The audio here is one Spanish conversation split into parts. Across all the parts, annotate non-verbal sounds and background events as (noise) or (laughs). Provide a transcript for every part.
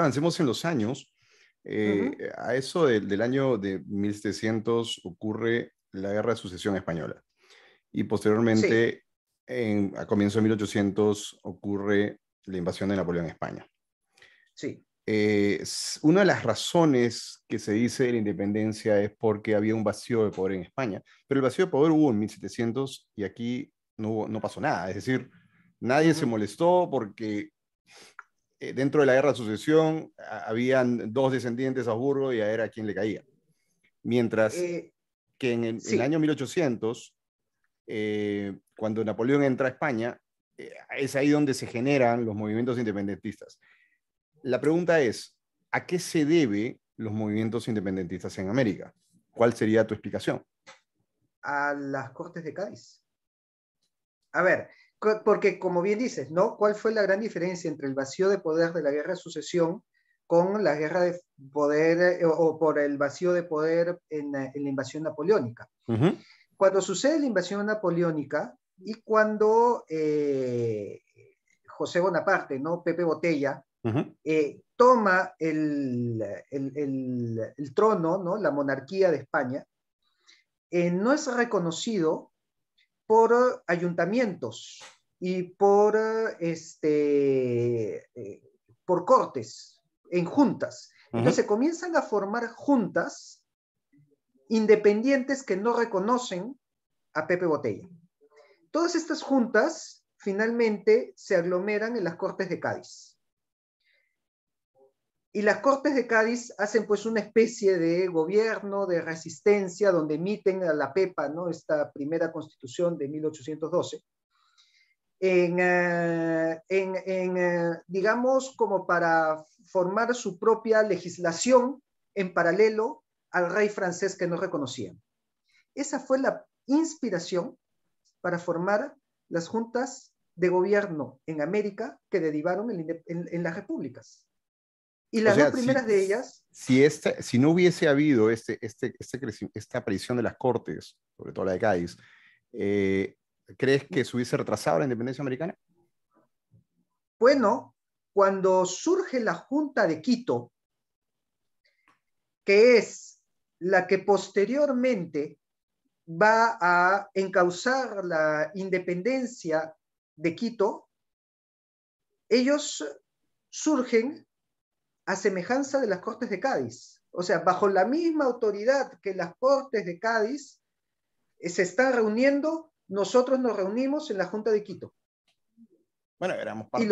avancemos en los años. Eh, a eso del año de 1700 ocurre la Guerra de Sucesión Española. Y posteriormente, a comienzos de 1800, ocurre la invasión de Napoleón en España. Sí. Eh, una de las razones que se dice de la independencia es porque había un vacío de poder en España, pero el vacío de poder hubo en 1700 y aquí no, no pasó nada, es decir, nadie se molestó porque eh, dentro de la guerra de sucesión habían dos descendientes a Burgos y a era quien le caía. Mientras eh, que en el, año 1800, eh, cuando Napoleón entra a España, es ahí donde se generan los movimientos independentistas. La pregunta es, ¿a qué se debe los movimientos independentistas en América? ¿Cuál sería tu explicación? A las Cortes de Cádiz. A ver, porque como bien dices, ¿no? ¿Cuál fue la gran diferencia entre el vacío de poder de la guerra de sucesión con la guerra de poder eh, o por el vacío de poder en, la invasión napoleónica? Cuando sucede la invasión napoleónica y cuando eh, José Bonaparte, ¿no? Pepe Botella, eh, toma el, trono, ¿no? La monarquía de España, no es reconocido por ayuntamientos y por, este, eh, por cortes, en juntas. Entonces comienzan a formar juntas independientes que no reconocen a Pepe Botella. Todas estas juntas finalmente se aglomeran en las Cortes de Cádiz. Y las Cortes de Cádiz hacen pues una especie de gobierno de resistencia donde emiten a la PEPA, ¿no? Esta primera constitución de 1812 eh, en, en, eh, digamos, como para formar su propia legislación en paralelo al rey francés que no reconocían. Esa fue la inspiración para formar las juntas de gobierno en América que derivaron en, las repúblicas. Y las dos primeras de ellas... Si, este, si no hubiese habido este, este, este esta aparición de las Cortes, sobre todo la de Cádiz, eh, ¿Crees mm. que se hubiese retrasado la independencia americana? Bueno, cuando surge la Junta de Quito, que es la que posteriormente va a encauzar la independencia de Quito, ellos surgen a semejanza de las Cortes de Cádiz. O sea, bajo la misma autoridad que las Cortes de Cádiz, eh, se están reuniendo nosotros nos reunimos en la Junta de Quito. Bueno, éramos parte,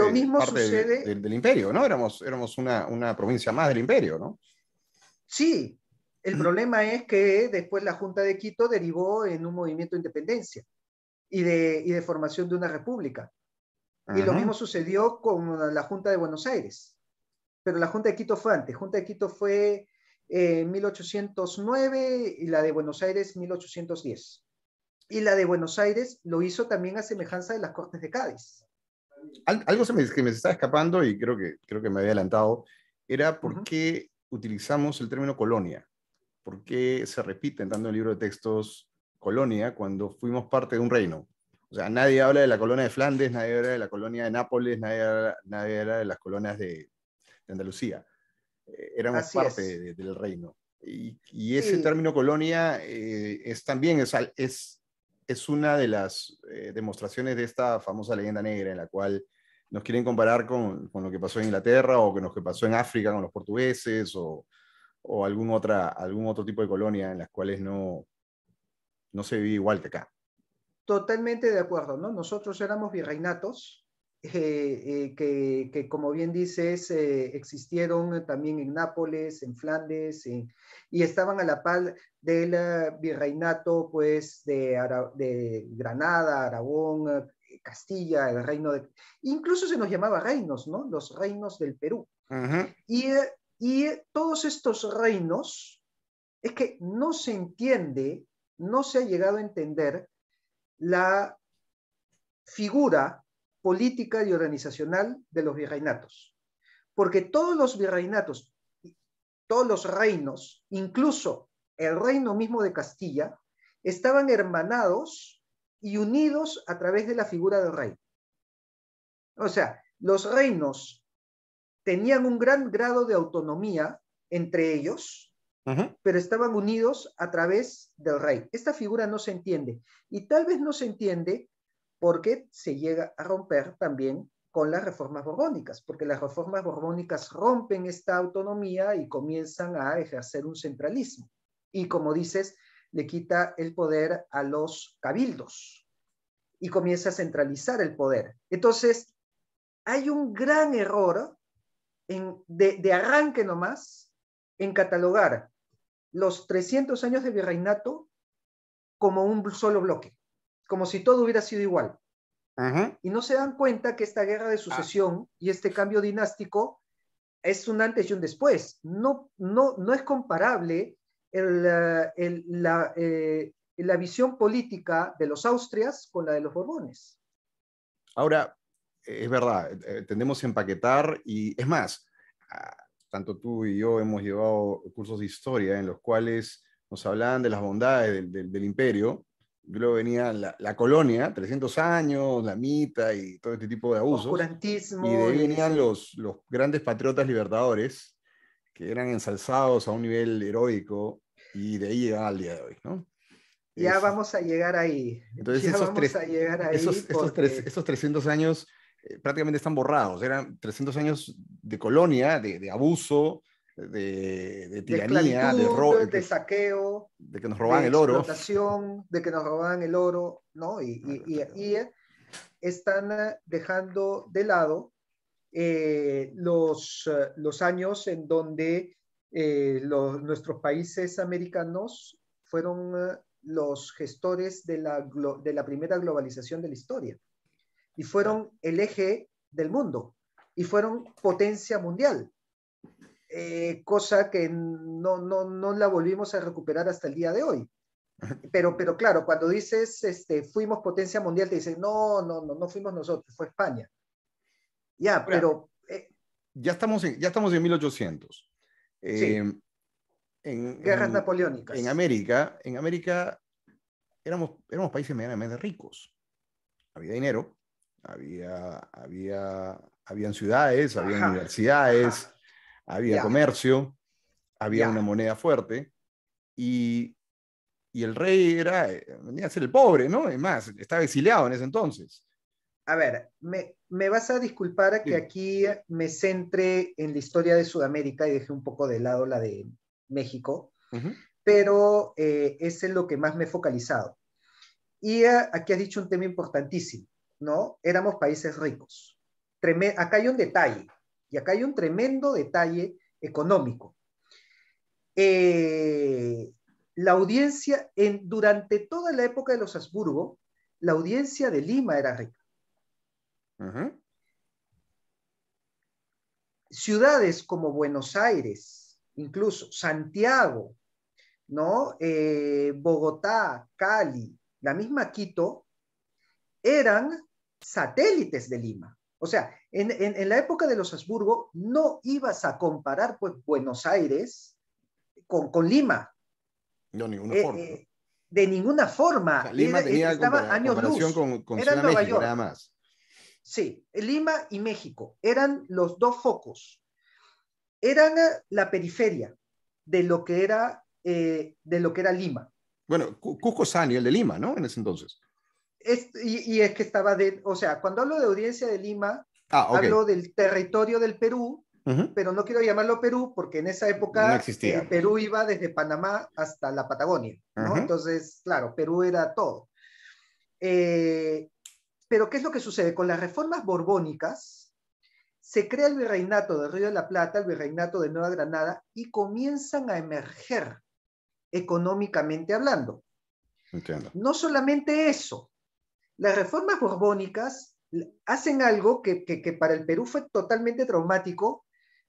del, imperio, ¿no? Éramos, éramos una, provincia más del imperio, ¿no? Sí, el problema es que después la Junta de Quito derivó en un movimiento de independencia y de, y de formación de una república. Y lo mismo sucedió con la Junta de Buenos Aires. Pero la Junta de Quito fue antes. Junta de Quito fue eh, en 1809 y la de Buenos Aires 1810 y la de Buenos Aires lo hizo también a semejanza de las Cortes de Cádiz. algo se me, que me está escapando y creo que, creo que me había adelantado, era por qué utilizamos el término colonia, por qué se repite entrando en el libro de textos colonia cuando fuimos parte de un reino. O sea, nadie habla de la colonia de Flandes, nadie habla de la colonia de Nápoles, nadie habla, nadie de las colonias de, de Andalucía. Eh, éramos parte del reino. Y, ese término colonia eh, es también, es es una de las eh, demostraciones de esta famosa leyenda negra en la cual nos quieren comparar con, lo que pasó en Inglaterra o con lo que pasó en África con los portugueses o, algún, otra, algún otro tipo de colonia en las cuales no, no se vive igual que acá. Totalmente de acuerdo, ¿no? Nosotros éramos virreinatos, eh, eh, que, como bien dices, eh, existieron también en Nápoles, en Flandes, y estaban a la par del virreinato pues, de, de Granada, Aragón, Castilla, el reino de... Incluso se nos llamaba reinos, ¿no? Los reinos del Perú. y, y todos estos reinos, es que no se entiende, no se ha llegado a entender la figura política y organizacional de los virreinatos. Porque todos los virreinatos, todos los reinos, incluso el reino mismo de Castilla, estaban hermanados y unidos a través de la figura del rey. O sea, los reinos tenían un gran grado de autonomía entre ellos, pero estaban unidos a través del rey. Esta figura no se entiende. Y tal vez no se entiende porque se llega a romper también con las reformas borbónicas, porque las reformas borbónicas rompen esta autonomía y comienzan a ejercer un centralismo. Y como dices, le quita el poder a los cabildos y comienza a centralizar el poder. Entonces, hay un gran error de, de arranque nomás en catalogar los 300 años de virreinato como un solo bloque como si todo hubiera sido igual. Y no se dan cuenta que esta guerra de sucesión y este cambio dinástico es un antes y un después. No, no, no es comparable el, la, eh, la visión política de los Austrias con la de los Borbones. Ahora, es verdad, eh, tendemos a empaquetar y es más, tanto tú y yo hemos llevado cursos de historia en los cuales nos hablaban de las bondades del, del imperio luego venía la, colonia, 300 años, la mita y todo este tipo de abusos. Oscurantismo. Y de ahí venían los, los grandes patriotas libertadores que eran ensalzados a un nivel heroico y de ahí llegaba al día de hoy, ¿no? Ya vamos a llegar ahí. (laughs) Entonces, esos, tres, esos, tres, esos 300 años eh, prácticamente están borrados. Eran 300 años de colonia, de, de abuso, de, tiranía, de, robo. De saqueo. De que nos roban el oro. de que nos roban el oro, ¿no? Y, ah, están ah, dejando de lado eh, los, ah, los años en donde eh, nuestros países americanos fueron los gestores de la, de la primera globalización de la historia y fueron el eje del mundo y fueron potencia mundial. Eh, cosa que no, no, no la volvimos a recuperar hasta el día de hoy. Pero, pero claro, cuando dices este, fuimos potencia mundial, te dicen, no, no, no, no fuimos nosotros, fue España. Ya, pero... Eh, ya, estamos en, ya estamos en 1800. Em, en, Guerras napoleónicas. En América, en América éramos, éramos países medianamente ricos. Había dinero, había, había, habían ciudades, había universidades, había comercio, había una moneda fuerte y, el rey era, eh, venía a ser el pobre, ¿no? Es más, estaba exiliado en ese entonces. A ver, me, vas a disculpar que aquí me centre en la historia de Sudamérica y dejé un poco de lado la de México, pero ese eh, es lo que más me he focalizado. Y ah, aquí has dicho un tema importantísimo, ¿no? Éramos países ricos. acá hay un detalle y acá hay un tremendo detalle económico. Eh, la audiencia, en, durante toda la época de los Habsburgo, la audiencia de Lima era rica. Ciudades como Buenos Aires, incluso Santiago, ¿no? Eh, Bogotá, Cali, la misma Quito, eran satélites de Lima. O sea, en, la época de los Habsburgo no ibas a comparar pues, Buenos Aires con, con Lima. No, ninguna eh, forma. Eh, de ninguna forma. Lima eh, tenía estaba años luz. Con, era Nueva York. Nada más. Sí, Lima y México eran los dos focos. Eran la periferia de lo que era, de lo que era Lima. Bueno, Cusco Sani, el de Lima, ¿no? En ese entonces y, es que estaba de, o sea, cuando hablo de audiencia de Lima, ah, hablo del territorio del Perú, pero no quiero llamarlo Perú porque en esa época eh, existía. Perú iba desde Panamá hasta la Patagonia, ¿no? Entonces, claro, Perú era todo. Eh, pero ¿qué es lo que sucede? Con las reformas borbónicas se crea el virreinato del Río de la Plata, el virreinato de Nueva Granada y comienzan a emerger económicamente hablando. Entiendo. No solamente eso, las reformas borbónicas hacen algo que, para el Perú fue totalmente traumático,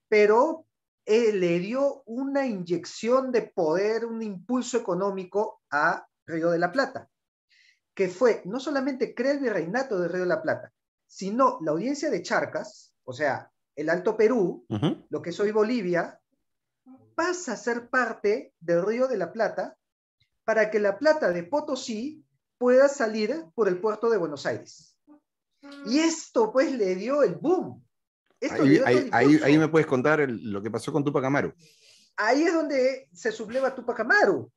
pero eh, le dio una inyección de poder, un impulso económico a Río de la Plata, que fue no solamente crear el virreinato de Río de la Plata, sino la audiencia de Charcas, o sea, el Alto Perú, lo que es hoy Bolivia, pasa a ser parte del Río de la Plata para que la plata de Potosí pueda salir por el puerto de Buenos Aires. Y mm. esto pues le dio el boom. ahí, ahí, me puedes contar lo que pasó con Tupac Amaru. Ahí es donde se subleva Tupac Amaru,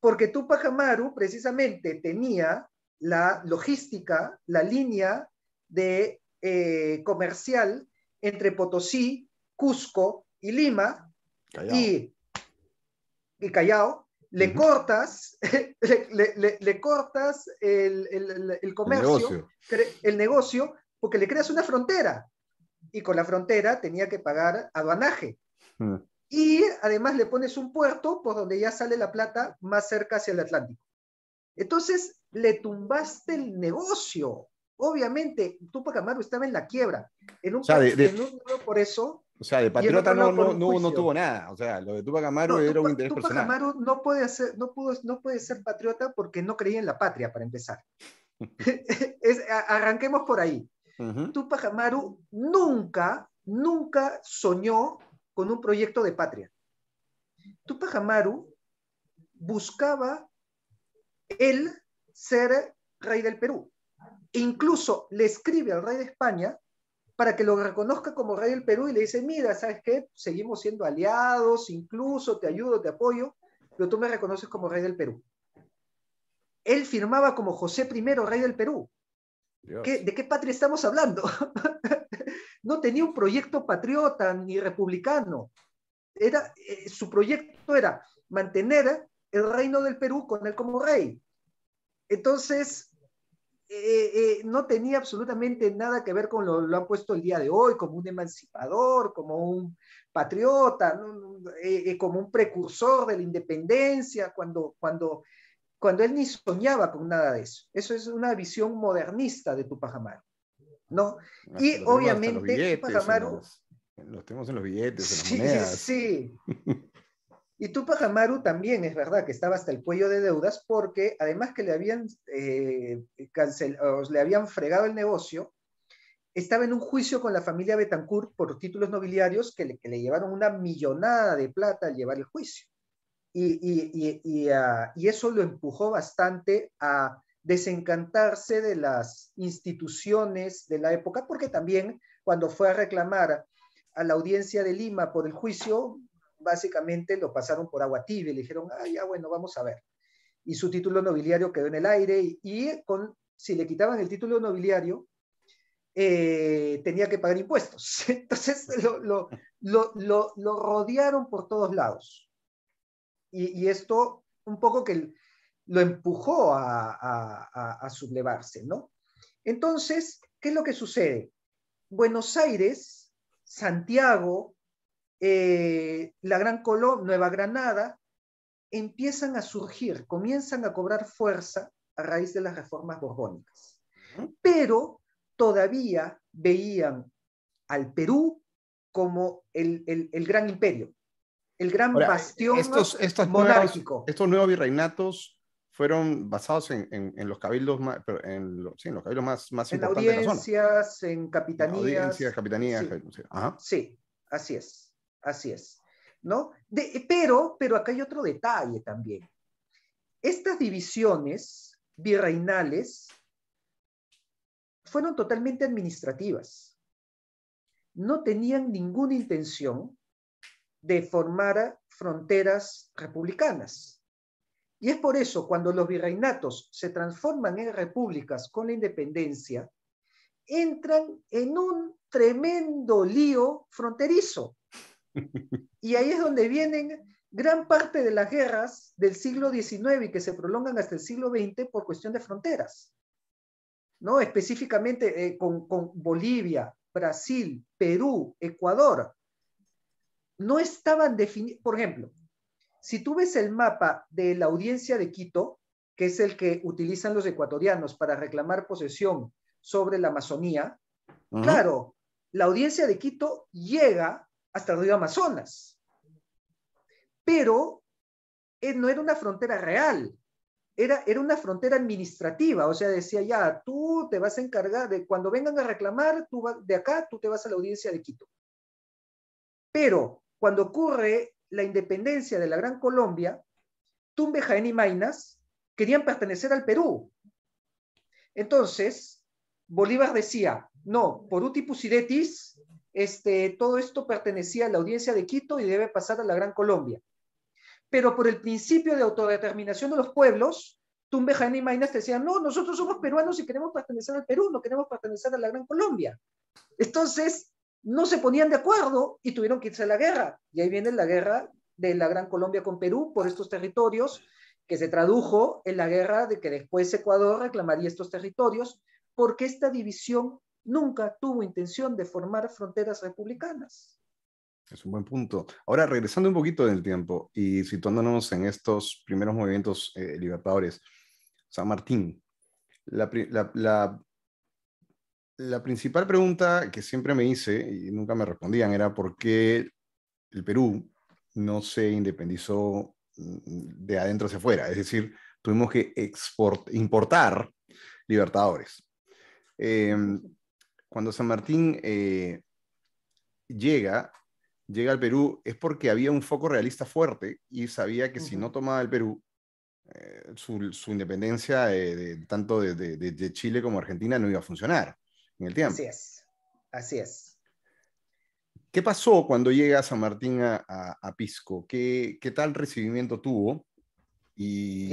porque Tupac Amaru precisamente tenía la logística, la línea de eh, comercial entre Potosí, Cusco y Lima Y, y Callao, le cortas, (laughs) le, cortas el, comercio, el negocio. porque le creas una frontera. Y con la frontera tenía que pagar aduanaje. Y además le pones un puerto por donde ya sale la plata más cerca hacia el Atlántico. Entonces, le tumbaste el negocio. Obviamente, Tupac Amaru estaba en la quiebra. En un, por eso o sea, de patriota no, tuvo nada. O sea, lo de Tupac Amaru era un interés Tupac Amaru no puede, ser, no, pudo, no puede ser patriota porque no creía en la patria, para empezar. (laughs) arranquemos por ahí. Tupac Amaru nunca, nunca soñó con un proyecto de patria. Tupac Amaru buscaba él ser rey del Perú. incluso le escribe al rey de España para que lo reconozca como rey del Perú y le dice, mira, ¿sabes qué? Seguimos siendo aliados, incluso te ayudo, te apoyo, pero tú me reconoces como rey del Perú. Él firmaba como José I, rey del Perú. ¿De qué patria estamos hablando? (laughs) no tenía un proyecto patriota ni republicano. Era, eh, su proyecto era mantener el reino del Perú con él como rey. Entonces, eh, eh, no tenía absolutamente nada que ver con lo lo han puesto el día de hoy, como un emancipador, como un patriota, eh, como un precursor de la independencia, cuando, cuando, cuando él ni soñaba con nada de eso. Eso es una visión modernista de Tupac Amaru, ¿no? y obviamente Tupac Los, tenemos en los billetes, en sí, Sí, (laughs) Y Tupac Amaru también es verdad que estaba hasta el cuello de deudas porque además que le habían, eh, le habían fregado el negocio, estaba en un juicio con la familia Betancourt por títulos nobiliarios que le, llevaron una millonada de plata al llevar el juicio. Y, ah, y, eso lo empujó bastante a desencantarse de las instituciones de la época, porque también cuando fue a reclamar a la audiencia de Lima por el juicio, básicamente lo pasaron por agua tibia y le dijeron, ah, ya bueno, vamos a ver. Y su título nobiliario quedó en el aire y, con, si le quitaban el título nobiliario, eh, tenía que pagar impuestos. (laughs) Entonces lo, rodearon por todos lados. Y, esto un poco que lo empujó a, a sublevarse, ¿no? Entonces, ¿qué es lo que sucede? Buenos Aires, Santiago, eh, la Gran Colón, Nueva Granada, empiezan a surgir, comienzan a cobrar fuerza a raíz de las reformas borbónicas. Pero todavía veían al Perú como el, gran imperio, el gran bastión estos, monárquico. estos nuevos virreinatos fueron basados en, los cabildos más, en, los cabildos más, importantes En audiencias, en capitanías. capitanías. sí, así es. Así es, ¿no? pero, pero acá hay otro detalle también. Estas divisiones virreinales fueron totalmente administrativas. No tenían ninguna intención de formar fronteras republicanas. Y es por eso cuando los virreinatos se transforman en repúblicas con la independencia, entran en un tremendo lío fronterizo, (laughs) Y ahí es donde vienen gran parte de las guerras del siglo XIX y que se prolongan hasta el siglo XX por cuestión de fronteras, ¿no? Específicamente eh, con, Bolivia, Brasil, Perú, Ecuador. No estaban definidos, por ejemplo, si tú ves el mapa de la audiencia de Quito, que es el que utilizan los ecuatorianos para reclamar posesión sobre la Amazonía, claro, la audiencia de Quito llega hasta el río Amazonas. Pero eh, no era una frontera real, era, era, una frontera administrativa, o sea, decía ya, tú te vas a encargar de cuando vengan a reclamar, tú de acá tú te vas a la audiencia de Quito. Pero cuando ocurre la independencia de la Gran Colombia, Tumbe, y Mainas querían pertenecer al Perú. Entonces, Bolívar decía, no, por uti possidetis este, todo esto pertenecía a la audiencia de Quito y debe pasar a la Gran Colombia. Pero por el principio de autodeterminación de los pueblos, tumbeja y Mainas decían, no, nosotros somos peruanos y queremos pertenecer al Perú, no queremos pertenecer a la Gran Colombia. Entonces, no se ponían de acuerdo y tuvieron que irse a la guerra. Y ahí viene la guerra de la Gran Colombia con Perú por estos territorios, que se tradujo en la guerra de que después Ecuador reclamaría estos territorios, porque esta división nunca tuvo intención de formar fronteras republicanas. Es un buen punto. Ahora, regresando un poquito del tiempo y situándonos en estos primeros movimientos eh, libertadores, San Martín, la, la, principal pregunta que siempre me hice y nunca me respondían era por qué el Perú no se independizó mm, de adentro hacia afuera. Es decir, tuvimos que export, importar libertadores. Eh, cuando San Martín eh, llega, llega al Perú, es porque había un foco realista fuerte y sabía que si no tomaba el Perú, eh, su, independencia eh, tanto de, Chile como Argentina no iba a funcionar en el tiempo. Así es, así es. ¿Qué pasó cuando llega San Martín a, Pisco? ¿Qué, tal recibimiento tuvo? Y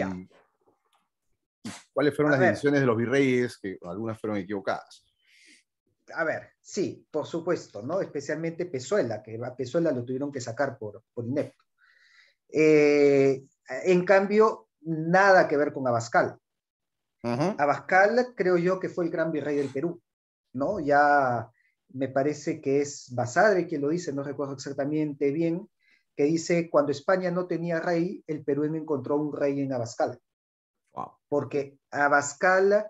cuáles fueron las decisiones de los virreyes, que algunas fueron equivocadas? a ver, sí, por supuesto, ¿no? Especialmente Pezuela, que a Pezuela lo tuvieron que sacar por, por inepto. Eh, en cambio, nada que ver con Abascal. Abascal creo yo que fue el gran virrey del Perú, ¿no? Ya me parece que es Basadre quien lo dice, no recuerdo exactamente bien, que dice, cuando España no tenía rey, el no encontró un rey en Abascal. Wow. Porque Abascal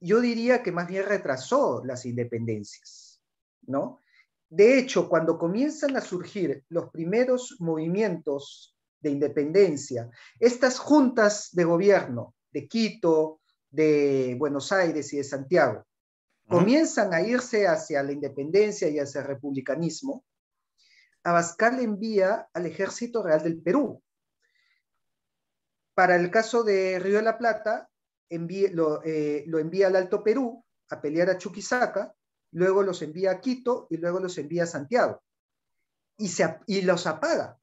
yo diría que más bien retrasó las independencias, ¿no? De hecho, cuando comienzan a surgir los primeros movimientos de independencia, estas juntas de gobierno de Quito, de Buenos Aires y de Santiago, comienzan a irse hacia la independencia y hacia el republicanismo, Abascal envía al Ejército Real del Perú. Para el caso de Río de la Plata, eh, lo, envía al Alto Perú a pelear a Chuquisaca, luego los envía a Quito y luego los envía a Santiago. Y, se, y los apaga,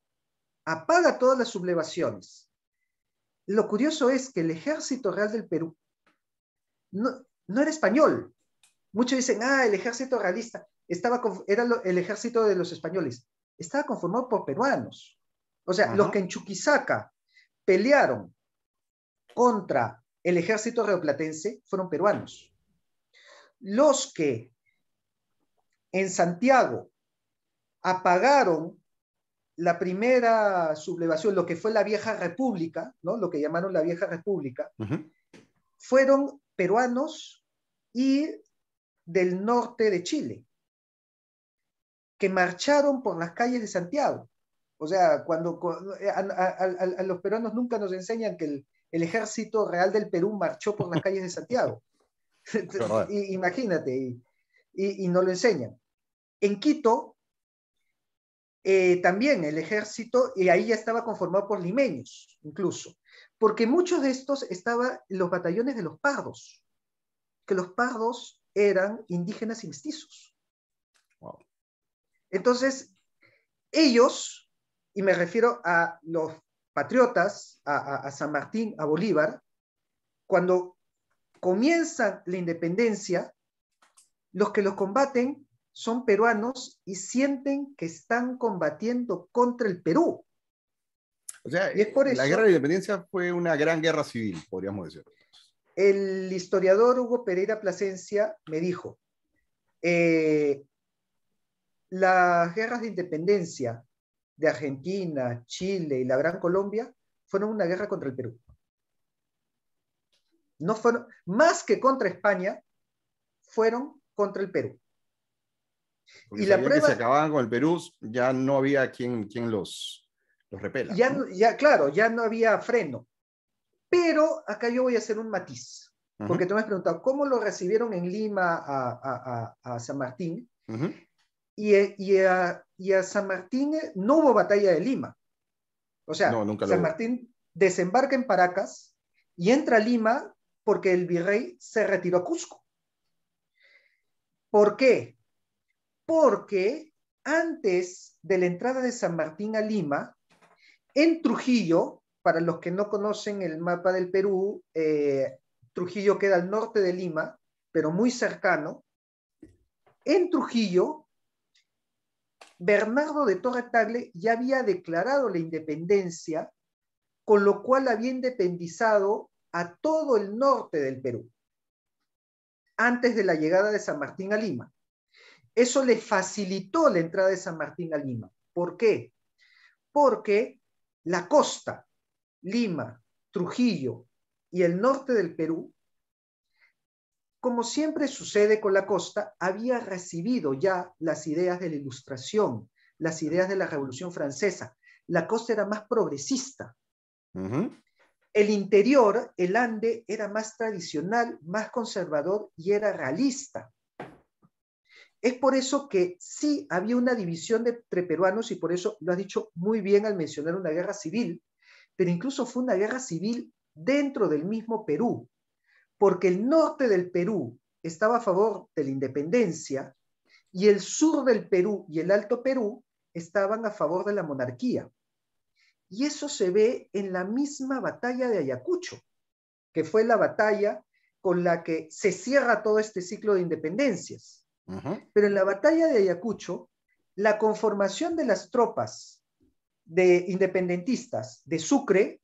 apaga todas las sublevaciones. Lo curioso es que el ejército real del Perú no, era español. Muchos dicen, ah, el ejército realista estaba era el ejército de los españoles. Estaba conformado por peruanos. O sea, los que en Chuquisaca pelearon contra el ejército reoplatense fueron peruanos. Los que en Santiago apagaron la primera sublevación, lo que fue la vieja república, ¿no? lo que llamaron la vieja república, fueron peruanos y del norte de Chile, que marcharon por las calles de Santiago. O sea, cuando eh, a los peruanos nunca nos enseñan que el, el ejército real del Perú marchó por las calles de Santiago. (laughs) imagínate, y, no lo enseñan. En Quito, eh, también el ejército, y ahí ya estaba conformado por limeños, incluso, porque muchos de estos estaban los batallones de los pardos, que los pardos eran indígenas y mestizos. Entonces, ellos, y me refiero a los patriotas, a, San Martín, a Bolívar, cuando comienza la independencia, los que los combaten son peruanos y sienten que están combatiendo contra el Perú. la guerra de independencia fue una gran guerra civil, podríamos decir. El historiador Hugo Pereira Plasencia me dijo, eh, las guerras de independencia de Argentina, Chile y la Gran Colombia fueron una guerra contra el Perú. No fueron, más que contra España, fueron contra el Perú. y la prueba se acababan con el Perú, ya no había quien, quien los, los repela. Ya, ya, claro, ya no había freno. Pero acá yo voy a hacer un matiz, porque tú me has preguntado cómo lo recibieron en Lima a, a, a, San Martín. Uh eh, y, a, San Martín eh, no hubo batalla de Lima. O sea, San Martín desembarca en Paracas y entra a Lima porque el virrey se retiró a Cusco. ¿Por qué? Porque antes de la entrada de San Martín a Lima, en Trujillo, para los que no conocen el mapa del Perú, eh, Trujillo queda al norte de Lima, pero muy cercano. En Trujillo Bernardo de Torre Tagle ya había declarado la independencia, con lo cual había independizado a todo el norte del Perú, antes de la llegada de San Martín a Lima. Eso le facilitó la entrada de San Martín a Lima. ¿Por qué? Porque la costa, Lima, Trujillo y el norte del Perú como siempre sucede con la costa, había recibido ya las ideas de la ilustración, las ideas de la Revolución Francesa. La costa era más progresista. El interior, el Ande, era más tradicional, más conservador y era realista. Es por eso que sí había una división entre peruanos y por eso lo has dicho muy bien al mencionar una guerra civil, pero incluso fue una guerra civil dentro del mismo Perú, porque el norte del Perú estaba a favor de la independencia y el sur del Perú y el Alto Perú estaban a favor de la monarquía. Y eso se ve en la misma batalla de Ayacucho, que fue la batalla con la que se cierra todo este ciclo de independencias. Pero en la batalla de Ayacucho, la conformación de las tropas de independentistas de Sucre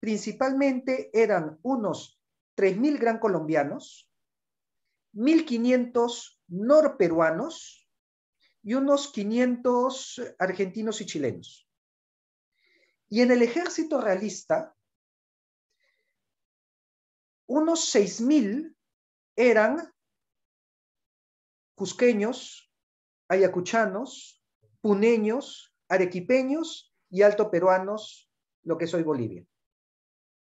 principalmente eran unos 3.000 gran colombianos, 1.500 norperuanos y unos 500 argentinos y chilenos. Y en el ejército realista, unos 6.000 eran cusqueños, ayacuchanos, puneños, arequipeños y altoperuanos, lo que es hoy Bolivia.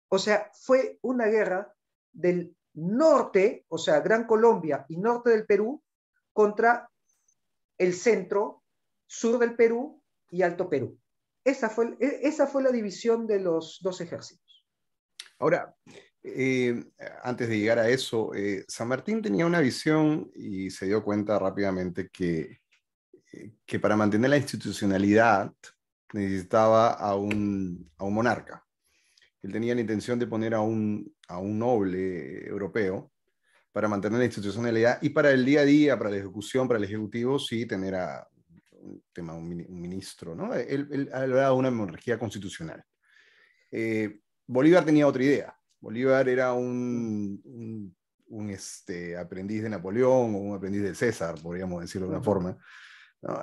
O sea, fue una guerra del norte, o sea, Gran Colombia y norte del Perú, contra el centro, sur del Perú y Alto Perú. Esa fue, e, esa fue la división de los dos ejércitos. Ahora, eh, antes de llegar a eso, eh, San Martín tenía una visión y se dio cuenta rápidamente que, eh, que para mantener la institucionalidad necesitaba a un monarca. Él tenía la intención de poner a un, noble eh, europeo para mantener la institucionalidad y para el día a día, para la ejecución, para el ejecutivo, sí tener a un, tema, un, ministro. ¿no? Él, hablaba de una monarquía constitucional. Eh, Bolívar tenía otra idea. Bolívar era un, un, este, aprendiz de Napoleón o un aprendiz de César, podríamos decirlo de una forma.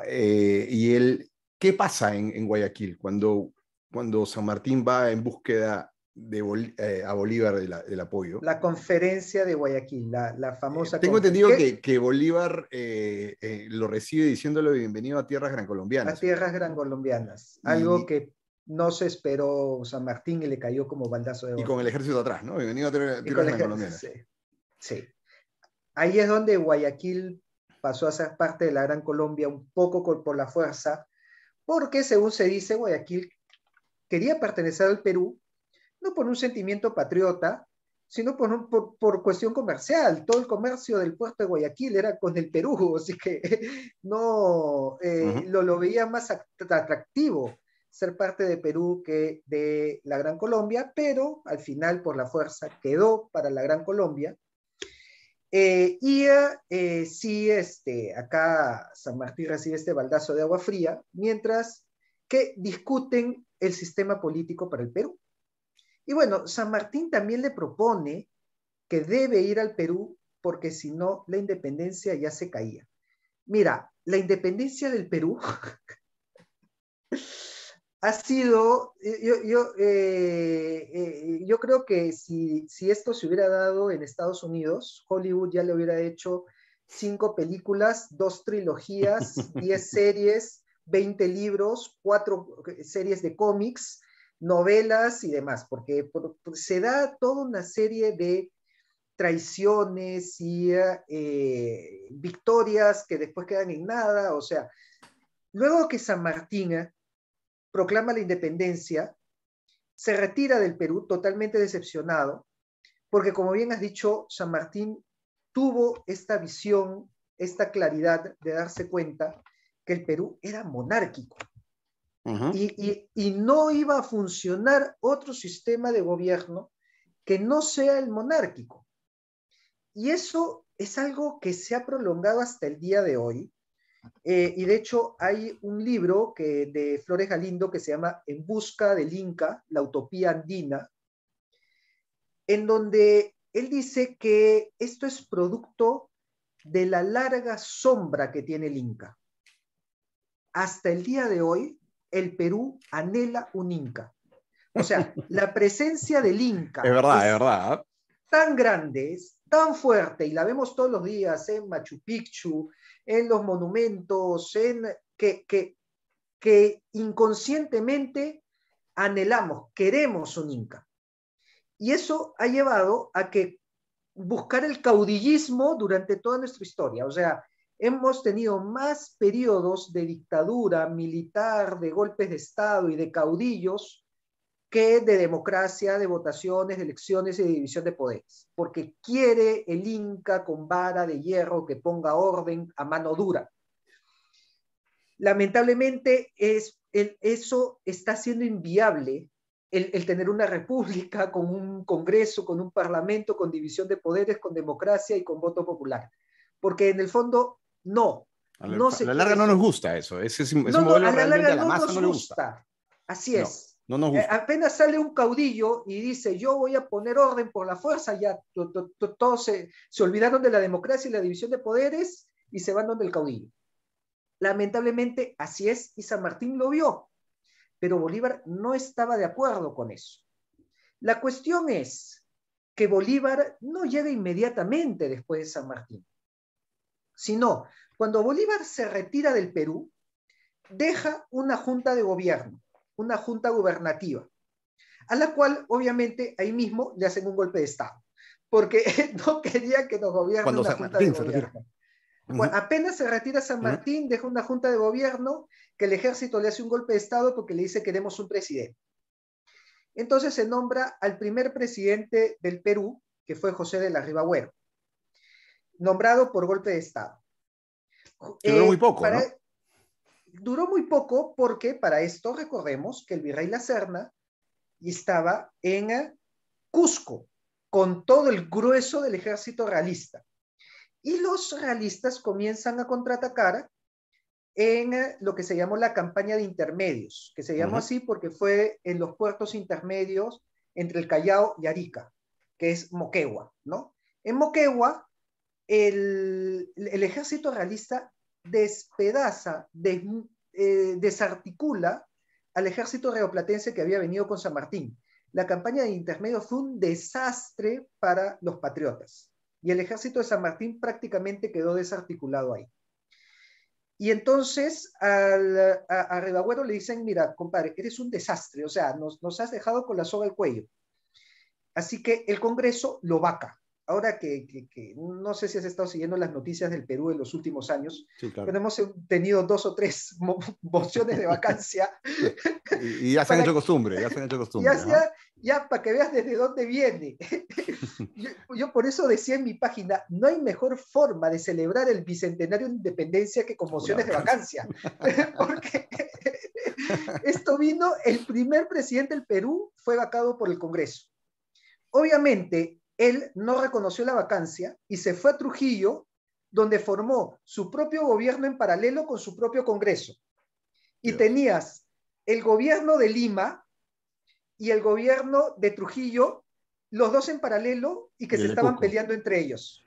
Eh, y él, ¿qué pasa en Guayaquil cuando cuando San Martín va en búsqueda de eh, a Bolívar del, apoyo. La conferencia de Guayaquil, la, famosa. tengo entendido que, Bolívar eh, eh, lo recibe diciéndole bienvenido a tierras gran colombianas. A tierras gran colombianas. algo que no se esperó San Martín y le cayó como baldazo de agua. Y con el ejército atrás, ¿no? Bienvenido a tierras gran Sí. sí. Ahí es donde Guayaquil pasó a ser parte de la Gran Colombia un poco por la fuerza, porque según se dice, Guayaquil quería pertenecer al Perú, no por un sentimiento patriota, sino por, por, cuestión comercial. Todo el comercio del puerto de Guayaquil era con el Perú, (laughs) así que no eh, lo, lo, veía más atractivo ser parte de Perú que de la Gran Colombia, pero al final por la fuerza quedó para la Gran Colombia. Eh, y si eh, sí, este, acá San Martín recibe este baldazo de agua fría, mientras que discuten el sistema político para el Perú. Y bueno, San Martín también le propone que debe ir al Perú porque si no, la independencia ya se caía. Mira, la independencia del Perú (laughs) ha sido, yo, yo, eh, eh, yo creo que si, si, esto se hubiera dado en Estados Unidos, Hollywood ya le hubiera hecho cinco películas, dos trilogías, (laughs) diez series, 20 libros, cuatro eh, series de cómics, novelas y demás, porque se da toda una serie de traiciones y eh, eh, victorias que después quedan en nada. O sea, luego que San Martín proclama la independencia, se retira del Perú totalmente decepcionado, porque como bien has dicho, San Martín tuvo esta visión, esta claridad de darse cuenta que el Perú era monárquico y, no iba a funcionar otro sistema de gobierno que no sea el monárquico. Y eso es algo que se ha prolongado hasta el día de hoy. Eh, y de hecho hay un libro que, de Flores Galindo que se llama En Busca del Inca, la Utopía Andina, en donde él dice que esto es producto de la larga sombra que tiene el Inca hasta el día de hoy, el Perú anhela un Inca. O sea, (laughs) la presencia del Inca. Es verdad, es, verdad. Tan grande, tan fuerte, y la vemos todos los días en Machu Picchu, en los monumentos, en que, que, que inconscientemente anhelamos, queremos un Inca. Y eso ha llevado a que buscar el caudillismo durante toda nuestra historia. O sea, hemos tenido más periodos de dictadura militar, de golpes de Estado y de caudillos que de democracia, de votaciones, de elecciones y de división de poderes, porque quiere el Inca con vara de hierro que ponga orden a mano dura. Lamentablemente es, el, eso está siendo inviable, el, el tener una república (laughs) con un Congreso, con un Parlamento, con división de poderes, con democracia y con voto popular porque en el fondo no. A la, no la larga no nos gusta eso. no, no, a la larga no nos gusta. Así es. No nos eh, gusta. apenas sale un caudillo y dice, yo voy a poner orden por la fuerza, ya todos se, se, olvidaron de la democracia y la división de poderes y se van donde el caudillo. Lamentablemente así es y San Martín lo vio, pero Bolívar no estaba de acuerdo con eso. La cuestión es que Bolívar no llega inmediatamente después de San Martín sino cuando Bolívar se retira del Perú, deja una junta de gobierno, una junta gubernativa, a la cual obviamente ahí mismo le hacen un golpe de Estado, porque (laughs) no quería que nos gobierne una junta Martín de gobierno. Bueno, apenas se retira San Martín, deja una junta de gobierno que el ejército le hace un golpe de Estado porque le dice queremos un presidente. Entonces se nombra al primer presidente del Perú, que fue José de la Ribagüero nombrado por golpe de Estado. duró eh, muy poco. Duró muy poco porque para esto recordemos que el virrey La Serna estaba en Cusco con todo el grueso del ejército realista. Y los realistas comienzan a contraatacar en eh, lo que se llamó la campaña de intermedios, que se llamó así porque fue en los puertos intermedios entre el Callao y Arica, que es Moquegua, ¿no? En Moquegua el, ejército realista despedaza, eh, desarticula al ejército reoplatense que había venido con San Martín. La campaña de intermedio fue un desastre para los patriotas y el ejército de San Martín prácticamente quedó desarticulado ahí. Y entonces a, Redagüero le dicen, mira, compadre, eres un desastre, o sea, nos, nos has dejado con la soga al cuello. Así que el Congreso lo vaca ahora que, no sé si has estado siguiendo las noticias del Perú en los últimos años, pero hemos tenido dos o tres (laughs) mociones de vacancia. (laughs) y, ya se han hecho costumbre, ya se han hecho costumbre. Ya, para que veas desde dónde viene. (laughs) yo, yo, por eso decía en mi página, no hay mejor forma de celebrar el Bicentenario de Independencia que con mociones de vacancia. Porque esto vino, el primer presidente del Perú fue vacado por el Congreso. Obviamente, él no reconoció la vacancia y se fue a Trujillo, donde formó su propio gobierno en paralelo con su propio Congreso. Y tenías el gobierno de Lima y el gobierno de Trujillo, los dos en paralelo y que se estaban peleando entre ellos.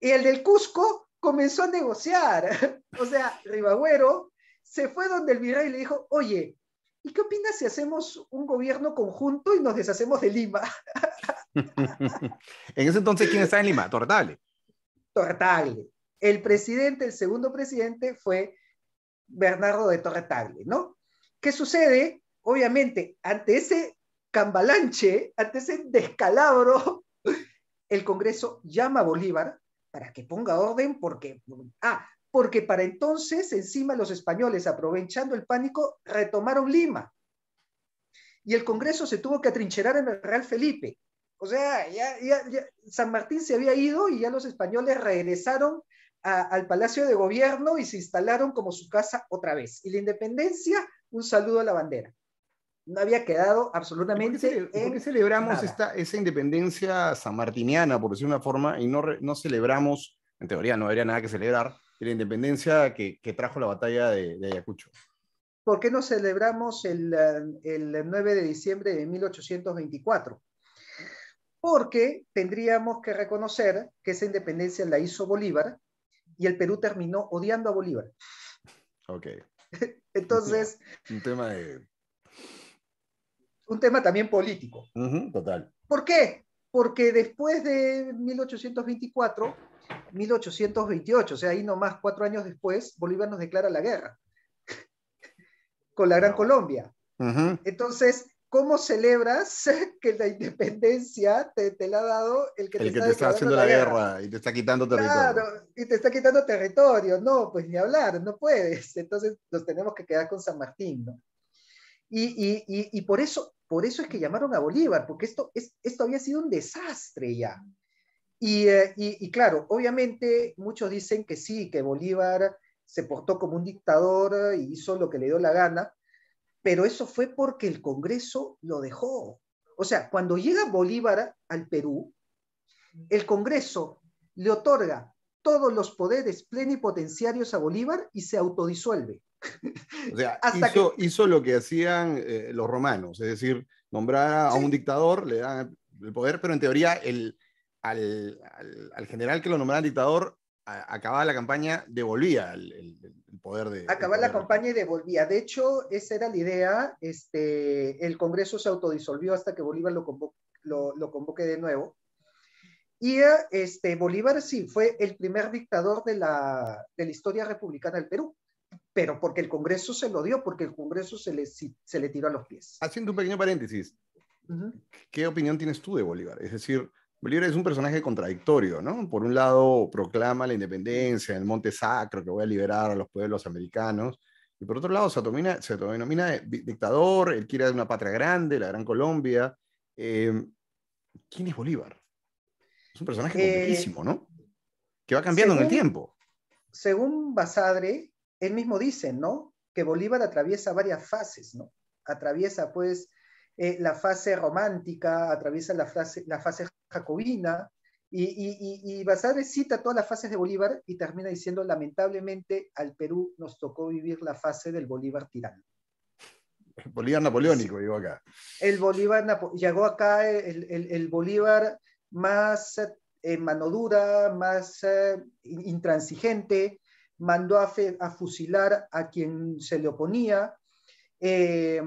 Y el del Cusco comenzó a negociar. (laughs) o sea, Ribagüero se fue donde el virrey le dijo, oye, ¿Y qué opinas si hacemos un gobierno conjunto y nos deshacemos de Lima? (laughs) en ese entonces, ¿quién está en Lima? Tortale. Tortale. El presidente, el segundo presidente fue Bernardo de Torretable, ¿no? ¿Qué sucede? Obviamente, ante ese cambalanche, ante ese descalabro, (laughs) el Congreso llama a Bolívar para que ponga orden porque, ah, porque para entonces encima los españoles, aprovechando el pánico, retomaron Lima. Y el Congreso se tuvo que atrincherar en el Real Felipe. O sea, ya, San Martín se había ido y ya los españoles regresaron al Palacio de Gobierno y se instalaron como su casa otra vez. Y la independencia, un saludo a la bandera. No había quedado absolutamente. ¿Por ¿por celebramos esta, esa independencia sanmartiniana, por decir una forma, y no, no celebramos, en teoría no habría nada que celebrar, la independencia que, trajo la batalla de, Ayacucho. ¿Por qué no celebramos el, 9 eh, de diciembre de 1824? Porque tendríamos que reconocer que esa independencia la hizo Bolívar y el Perú terminó odiando a Bolívar. Ok. (laughs) Entonces. Un tema de. Un tema también político. total. ¿Por qué? Porque después de 1824 1828, o sea, ahí nomás cuatro años después, Bolívar nos declara la guerra (laughs) con la Gran Colombia. Entonces, ¿cómo celebras (laughs) que la independencia te, la ha dado el que, te, está haciendo la guerra, y te está quitando territorio? y te está quitando territorio. No, pues ni hablar, no puedes. (laughs) Entonces, nos tenemos que quedar con San Martín, Y, por, eso, por eso es que llamaron a Bolívar, porque esto, es, esto había sido un desastre ya. Eh, y, claro, obviamente muchos dicen que sí, que Bolívar se portó como un dictador y hizo lo que le dio la gana, pero eso fue porque el Congreso lo dejó. O sea, cuando llega Bolívar al Perú, el Congreso le otorga todos los poderes plenipotenciarios a Bolívar y se autodisuelve. O sea, (laughs) hizo, lo que hacían eh, los romanos, es decir, nombrar a un dictador, le dan el poder, pero en teoría el, al, al, general que lo nombraba dictador, acababa la campaña, devolvía el, poder de... Acababa la campaña y devolvía. De hecho, esa era la idea. Este, el Congreso se autodisolvió hasta que Bolívar lo, lo, convoque de nuevo. Y este, Bolívar sí fue el primer dictador de la, de la, historia republicana del Perú, pero porque el Congreso se lo dio, porque el Congreso se le, se le tiró a los pies. Haciendo un pequeño paréntesis, ¿qué opinión tienes tú de Bolívar? Es decir, Bolívar es un personaje contradictorio, ¿no? Por un lado, proclama la independencia, el monte sacro que voy a liberar a los pueblos americanos, y por otro lado, se denomina, se dictador, él quiere una patria grande, la Gran Colombia. Em, ¿Quién es Bolívar? Es un personaje eh, complejísimo, ¿no? Que va cambiando en el tiempo. Según Basadre, él mismo dice, ¿no? Que Bolívar atraviesa varias fases, ¿no? Atraviesa, pues, eh, la fase romántica, atraviesa la, fase, la fase jacobina, y, y, cita todas las fases de Bolívar y termina diciendo, lamentablemente al Perú nos tocó vivir la fase del Bolívar tirano. Bolívar napoleónico, llegó acá. El Bolívar, llegó acá el, el, Bolívar más eh, mano dura más eh, intransigente, mandó a, fusilar a quien se le oponía, eh,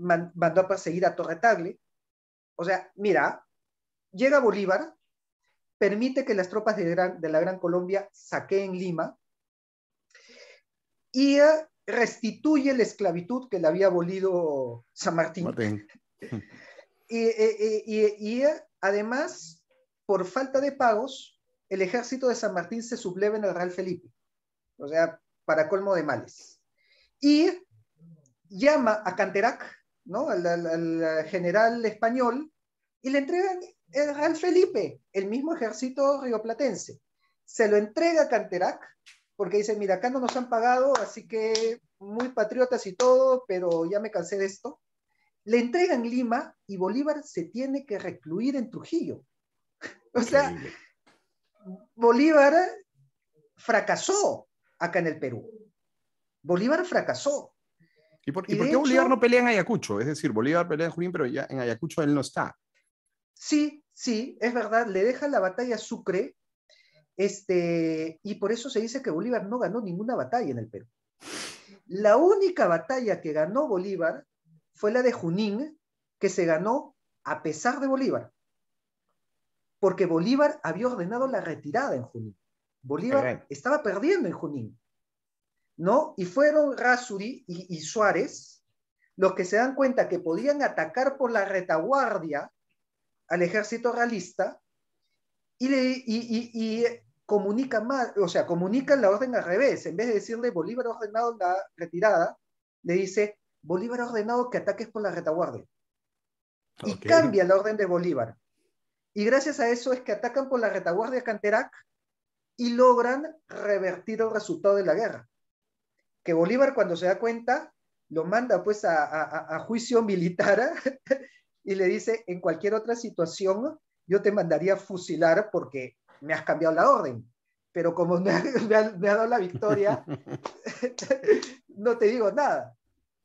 mandó a perseguir a Torretagle. O sea, mira, Llega Bolívar, permite que las tropas de, la Gran Colombia saqueen Lima y eh, restituye la esclavitud que le había abolido San Martín. (laughs) y, eh, eh, además, por falta de pagos, el ejército de San Martín se subleva en el Real Felipe, o sea, para colmo de males. Y llama a Canterac, ¿no? al, al general español, y le entregan el Felipe, el mismo ejército rioplatense. Se lo entrega a Canterac porque dice, mira, acá no nos han pagado, así que muy patriotas y todo, pero ya me cansé de esto. Le entregan Lima y Bolívar se tiene que recluir en Trujillo. (laughs) o sea, Bolívar fracasó acá en el Perú. Bolívar fracasó. ¿Y por, qué Bolívar no pelea en Ayacucho? Es decir, Bolívar pelea en Junín, pero en Ayacucho él no está. Sí, sí, es verdad, le deja la batalla a Sucre, este, y por eso se dice que Bolívar no ganó ninguna batalla en el Perú. La única batalla que ganó Bolívar fue la de Junín, que se ganó a pesar de Bolívar, porque Bolívar había ordenado la retirada en Junín. Bolívar estaba perdiendo en Junín, ¿no? Y fueron Rasuri y, y Suárez los que se dan cuenta que podían atacar por la retaguardia al ejército realista y, le, comunica más, o sea, comunican la orden al revés. En vez de decirle Bolívar ordenado la retirada, le dice Bolívar ordenado que ataques por la retaguardia. Y cambia la orden de Bolívar. Y gracias a eso es que atacan por la retaguardia Canterac y logran revertir el resultado de la guerra. Que Bolívar cuando se da cuenta lo manda pues a, a, a juicio militar (laughs) ¿eh? y le dice, en cualquier otra situación yo te mandaría fusilar porque me has cambiado la orden, pero como me ha, (laughs) dado la victoria, (laughs) no te digo nada.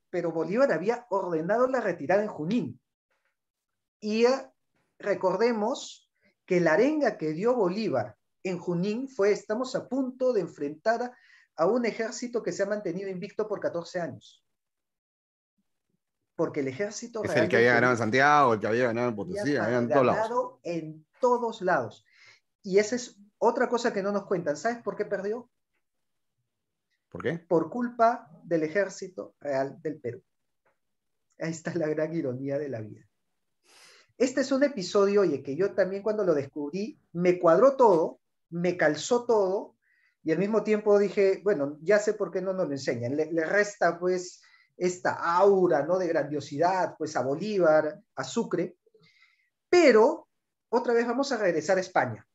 Pero Bolívar había ordenado la retirada en Junín. Y eh, recordemos que la arenga que dio Bolívar en Junín fue, estamos a punto de enfrentar a un ejército que se ha mantenido invicto por 14 años porque el ejército... Es el que había ganado en Santiago, el que había ganado en Potosí, había en todos lados. En todos lados. Y esa es otra cosa que no nos cuentan. ¿Sabes por qué perdió? ¿Por qué? Por culpa del ejército real del Perú. Ahí está la gran ironía de la vida. Este es un episodio, oye, que yo también cuando lo descubrí, me cuadró todo, me calzó todo, y al mismo tiempo dije, bueno, ya sé por qué no nos lo enseñan. le resta, pues, esta aura ¿no? de grandiosidad pues, a Bolívar, a Sucre. Pero otra vez vamos a regresar a España.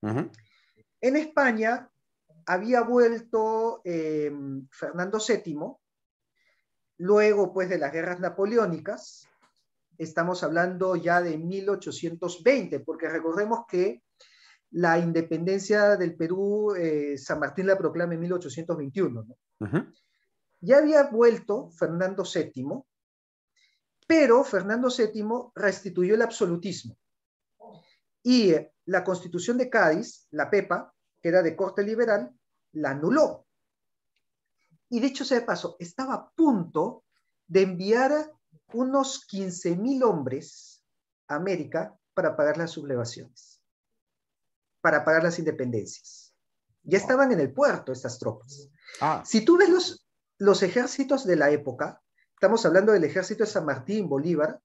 En España había vuelto eh, Fernando VII, luego pues de las guerras napoleónicas, estamos hablando ya de 1820, porque recordemos que la independencia del Perú, eh, San Martín la proclama en 1821. ¿no? Ya había vuelto Fernando VII, pero Fernando VII restituyó el absolutismo. Y eh, la constitución de Cádiz, la PEPA, que era de corte liberal, la anuló. Y dicho sea de paso, estaba a punto de enviar unos 15.000 hombres a América para pagar las sublevaciones, para pagar las independencias. Ya estaban en el puerto estas tropas. Ah. Si tú ves los, los ejércitos de la época, estamos hablando del ejército de San Martín, Bolívar,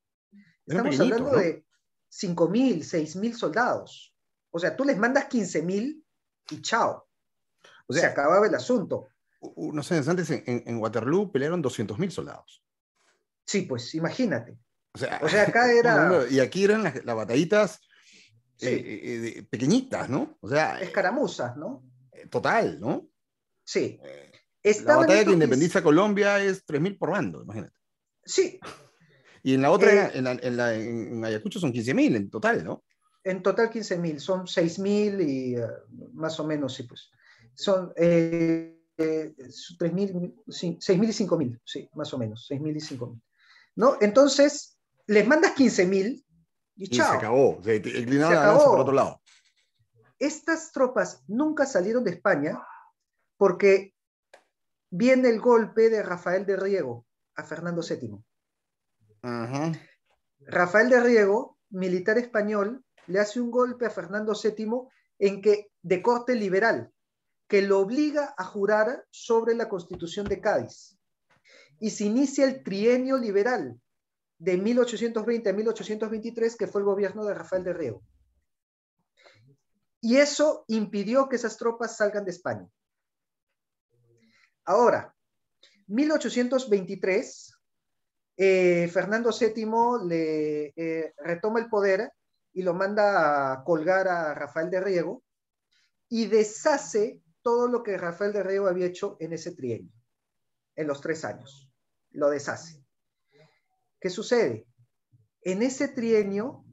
estamos hablando de 5.000, 6.000 soldados. O sea, tú les mandas 15.000 y chao. O sea, Se acababa el asunto. No sé, antes en, Waterloo pelearon 200.000 soldados. Sí, pues imagínate. O sea, acá (laughs) era... Y aquí eran las, batallitas eh, eh, eh, pequeñitas, ¿no? O sea... Escaramuzas, ¿no? Total, ¿no? Sí la batalla que independiza Colombia es 3.000 por bando, imagínate. Sí. Y en la otra, eh, en, Ayacucho son 15.000 en total, ¿no? En total 15.000, son 6.000 y eh, más o menos, sí, pues. Son 3.000, eh, 6.000 y 5.000, sí, más o menos, 6.000 y 5.000. ¿No? Entonces, les mandas 15.000 y, y chao. se acabó, se, se acabó. por otro lado. Estas tropas nunca salieron de España porque viene el golpe de Rafael de Riego a Fernando VII. Rafael de Riego, militar español, le hace un golpe a Fernando VII en que, de corte liberal, que lo obliga a jurar sobre la constitución de Cádiz. Y se inicia el trienio liberal de 1820 a 1823, que fue el gobierno de Rafael de Riego. Y eso impidió que esas tropas salgan de España. Ahora, 1823, eh, Fernando VII le eh, retoma el poder y lo manda a colgar a Rafael de Riego y deshace todo lo que Rafael de Riego había hecho en ese trienio, en los tres años. Lo deshace. ¿Qué sucede? En ese trienio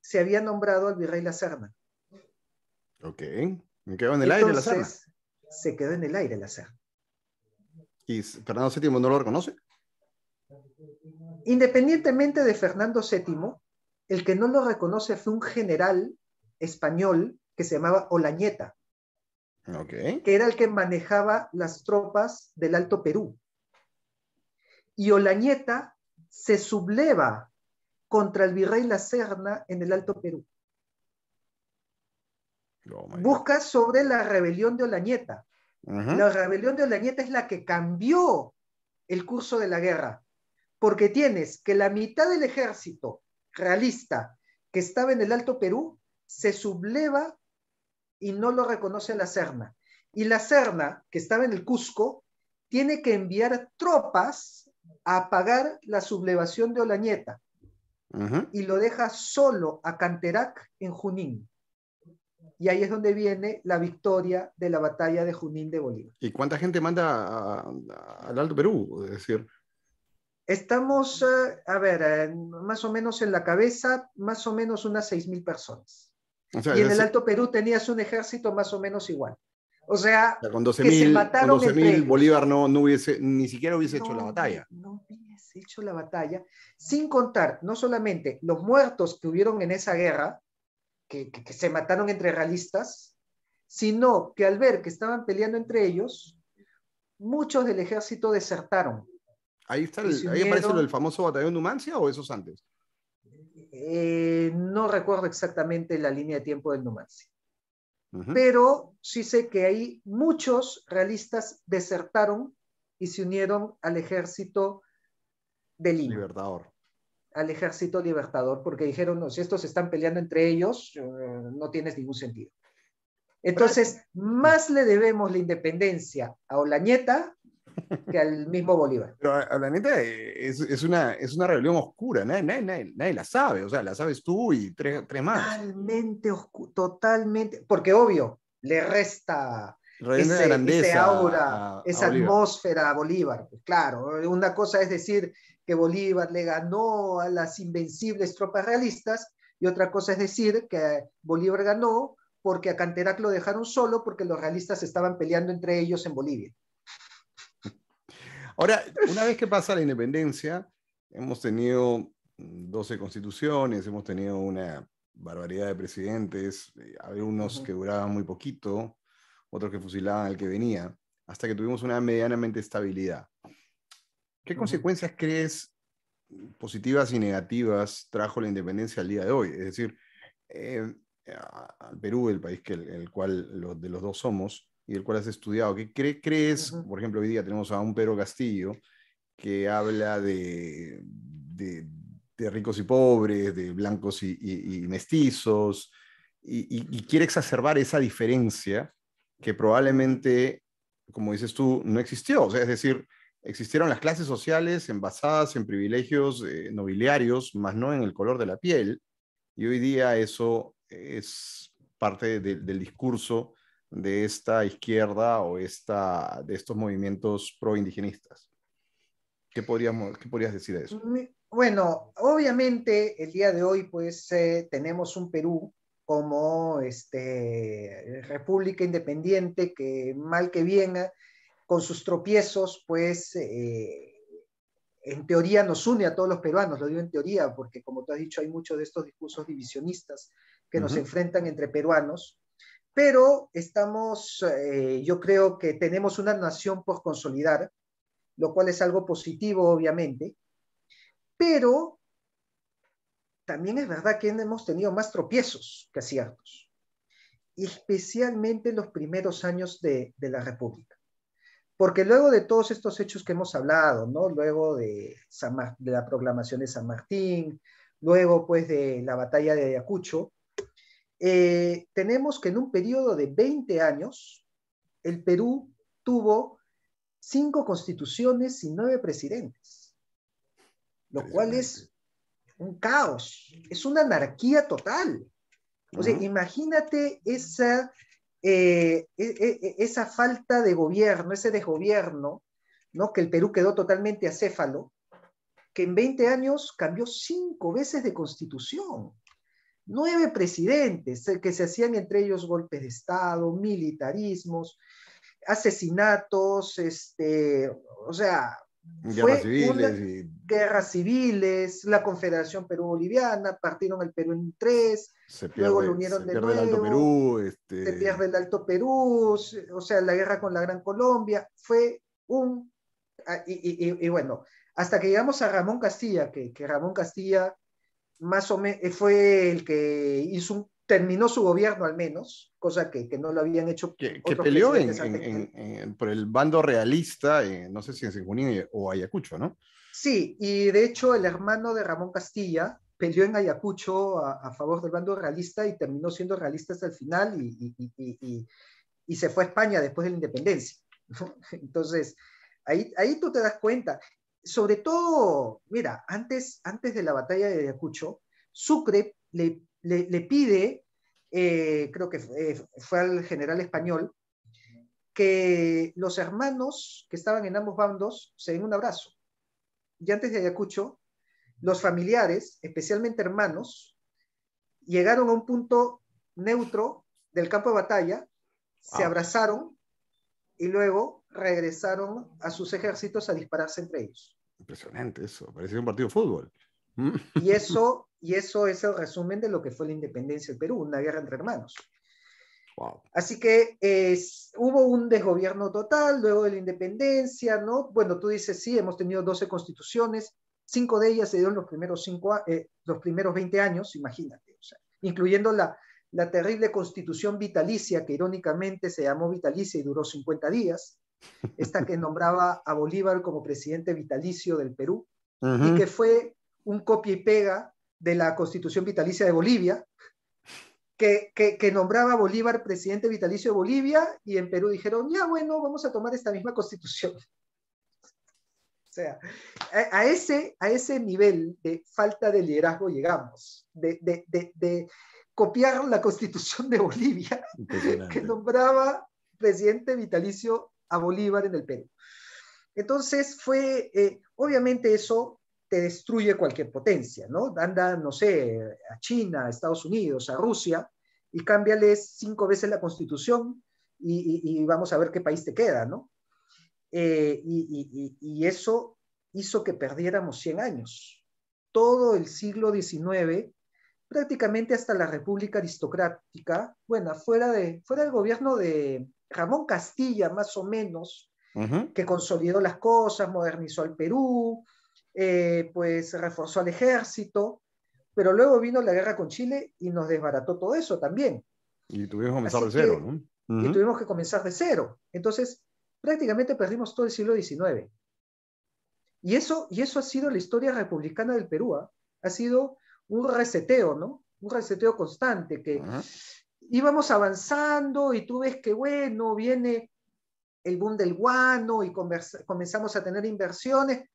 se había nombrado al virrey La Serna. Ok. Me quedo en el aire La se quedó en el aire la hacer. ¿Y Fernando VII no lo reconoce? Independientemente de Fernando VII, el que no lo reconoce fue un general español que se llamaba Olañeta, que era el que manejaba las tropas del Alto Perú. Y Olañeta se subleva contra el virrey La Serna en el Alto Perú. Oh busca sobre la rebelión de Olañeta. La rebelión de Olañeta es la que cambió el curso de la guerra, porque tienes que la mitad del ejército realista que estaba en el Alto Perú se subleva y no lo reconoce la Serna. Y la Serna, que estaba en el Cusco, tiene que enviar tropas a pagar la sublevación de Olañeta. Y lo deja solo a Canterac en Junín y ahí es donde viene la victoria de la batalla de Junín de Bolívar. ¿Y cuánta gente manda al Alto Perú? Es decir. Estamos, eh, a ver, más o menos en la cabeza, más o menos unas 6.000 personas. y en el Alto Perú tenías un ejército más o menos igual. O sea, o con 12.000 Bolívar no, no hubiese, ni siquiera hubiese hecho la batalla. No hubiese hecho la batalla, sin contar no solamente los muertos que hubieron en esa guerra, que, se mataron entre realistas, sino que al ver que estaban peleando entre ellos, muchos del ejército desertaron. Ahí, está el, aparece famoso batallón Numancia o esos antes. Eh, no recuerdo exactamente la línea de tiempo del Numancia. Pero sí sé que ahí muchos realistas desertaron y se unieron al ejército de Lima. Libertador al ejército libertador porque dijeron, no, si estos están peleando entre ellos, eh, no tienes ningún sentido. Entonces, más le debemos la independencia a Olañeta que al mismo Bolívar. Pero Olañeta eh, es, es, una, es una rebelión oscura, nadie, nadie, nadie, la sabe, o sea, la sabes tú y tres, más. Totalmente totalmente, porque obvio, le resta ese, grandeza aura, esa atmósfera a Bolívar. Pues claro, una cosa es decir, que Bolívar le ganó a las invencibles tropas realistas, y otra cosa es decir que Bolívar ganó porque a Canterac lo dejaron solo porque los realistas estaban peleando entre ellos en Bolivia. Ahora, una vez que pasa la independencia, hemos tenido 12 constituciones, hemos tenido una barbaridad de presidentes, había eh, unos que duraban muy poquito, otros que fusilaban al que venía, hasta que tuvimos una medianamente estabilidad. ¿Qué consecuencias crees positivas y negativas trajo la independencia al día de hoy? Es decir, eh, al Perú, el país que el, cual de los dos somos y el cual has estudiado, ¿qué crees? Por ejemplo, hoy día tenemos a un Pedro Castillo que habla de, ricos y pobres, de blancos y, mestizos, y, y quiere exacerbar esa diferencia que probablemente, como dices tú, no existió. O sea, es decir, Existieron las clases sociales envasadas en privilegios eh, nobiliarios, más no en el color de la piel, y hoy día eso es parte del discurso de esta izquierda o esta, de estos movimientos proindigenistas. ¿Qué, podríamos, ¿Qué podrías decir de eso? Mm, bueno, obviamente el día de hoy pues eh, tenemos un Perú como este, república independiente que mal que bien con sus tropiezos, pues eh, en teoría nos une a todos los peruanos, lo digo en teoría, porque como tú has dicho, hay muchos de estos discursos divisionistas que nos enfrentan entre peruanos, pero estamos, eh, yo creo que tenemos una nación por consolidar, lo cual es algo positivo, obviamente, pero también es verdad que hemos tenido más tropiezos que aciertos, especialmente en los primeros años de la República. Porque luego de todos estos hechos que hemos hablado, ¿no? Luego de, la proclamación de San Martín, luego pues de la batalla de Ayacucho, eh, tenemos que en un periodo de 20 años, el Perú tuvo cinco constituciones y nueve presidentes, lo cual es un caos, es una anarquía total. O sea, imagínate esa eh, e, e, e, esa falta de gobierno, ese desgobierno, ¿no? que el Perú quedó totalmente acéfalo, que en 20 años cambió cinco veces de constitución, nueve presidentes eh, que se hacían entre ellos golpes de Estado, militarismos, asesinatos, este, o sea, Guerras civiles. Guerras civiles, la Confederación Perú-Boliviana, partieron el Perú en tres, luego lo unieron de nuevo. Perú. Se este, pierde el Alto Perú, o sea, la guerra con la Gran Colombia. Fue un. Ah, y, bueno, hasta que llegamos a Ramón Castilla, que, que Ramón Castilla más o menos fue el que hizo un terminó su gobierno al menos, cosa que, que no lo habían hecho. Que, que peleó en, por el bando realista, eh, no sé si en junín o Ayacucho, ¿no? Sí, y de hecho el hermano de Ramón Castilla peleó en Ayacucho a, favor del bando realista y terminó siendo realista hasta el final y, y, y, y se fue a España después de la independencia. (laughs) Entonces, ahí, ahí tú te das cuenta. Sobre todo, mira, antes, antes de la batalla de Ayacucho, Sucre le le, pide, eh, creo que eh, fue al general español, que los hermanos que estaban en ambos bandos se den un abrazo. Y antes de Ayacucho, los familiares, especialmente hermanos, llegaron a un punto neutro del campo de batalla, se abrazaron y luego regresaron a sus ejércitos a dispararse entre ellos. Impresionante eso, parecía un partido de fútbol. Y eso, y eso es el resumen de lo que fue la independencia del Perú, una guerra entre hermanos. Así que hubo un desgobierno total luego de la independencia, ¿no? Bueno, tú dices, sí, hemos tenido 12 constituciones, cinco de ellas se dieron los primeros, cinco, eh, los primeros 20 años, imagínate, incluyendo la, la terrible constitución vitalicia, que irónicamente se llamó vitalicia y duró 50 días, esta que nombraba a Bolívar como presidente vitalicio del Perú, y que fue un copia y pega de la constitución vitalicia de Bolivia, que, que, nombraba a Bolívar presidente vitalicio de Bolivia y en Perú dijeron, ya bueno, vamos a tomar esta misma constitución. O sea, a, ese, a ese nivel de falta de liderazgo llegamos, de, copiar la constitución de Bolivia que nombraba presidente vitalicio a Bolívar en el Perú. Entonces fue, eh, obviamente eso te destruye cualquier potencia, ¿no? Anda, no sé, a China, a Estados Unidos, a Rusia, y cámbiales cinco veces la constitución y, vamos a ver qué país te queda, ¿no? Eh, y, eso hizo que perdiéramos 100 años. Todo el siglo XIX, prácticamente hasta la República Aristocrática, bueno, fuera, de, fuera del gobierno de Ramón Castilla, más o menos, que consolidó las cosas, modernizó el Perú, eh, pues reforzó al ejército, pero luego vino la guerra con Chile y nos desbarató todo eso también. Y tuvimos que comenzar de cero, ¿no? Y tuvimos que comenzar de cero. Entonces, prácticamente perdimos todo el siglo XIX. Y eso, y eso ha sido la historia republicana del Perú. ¿ah? Ha sido un reseteo, ¿no? Un reseteo constante que íbamos avanzando y tú ves que, bueno, viene el boom del guano y comenzamos a tener inversiones,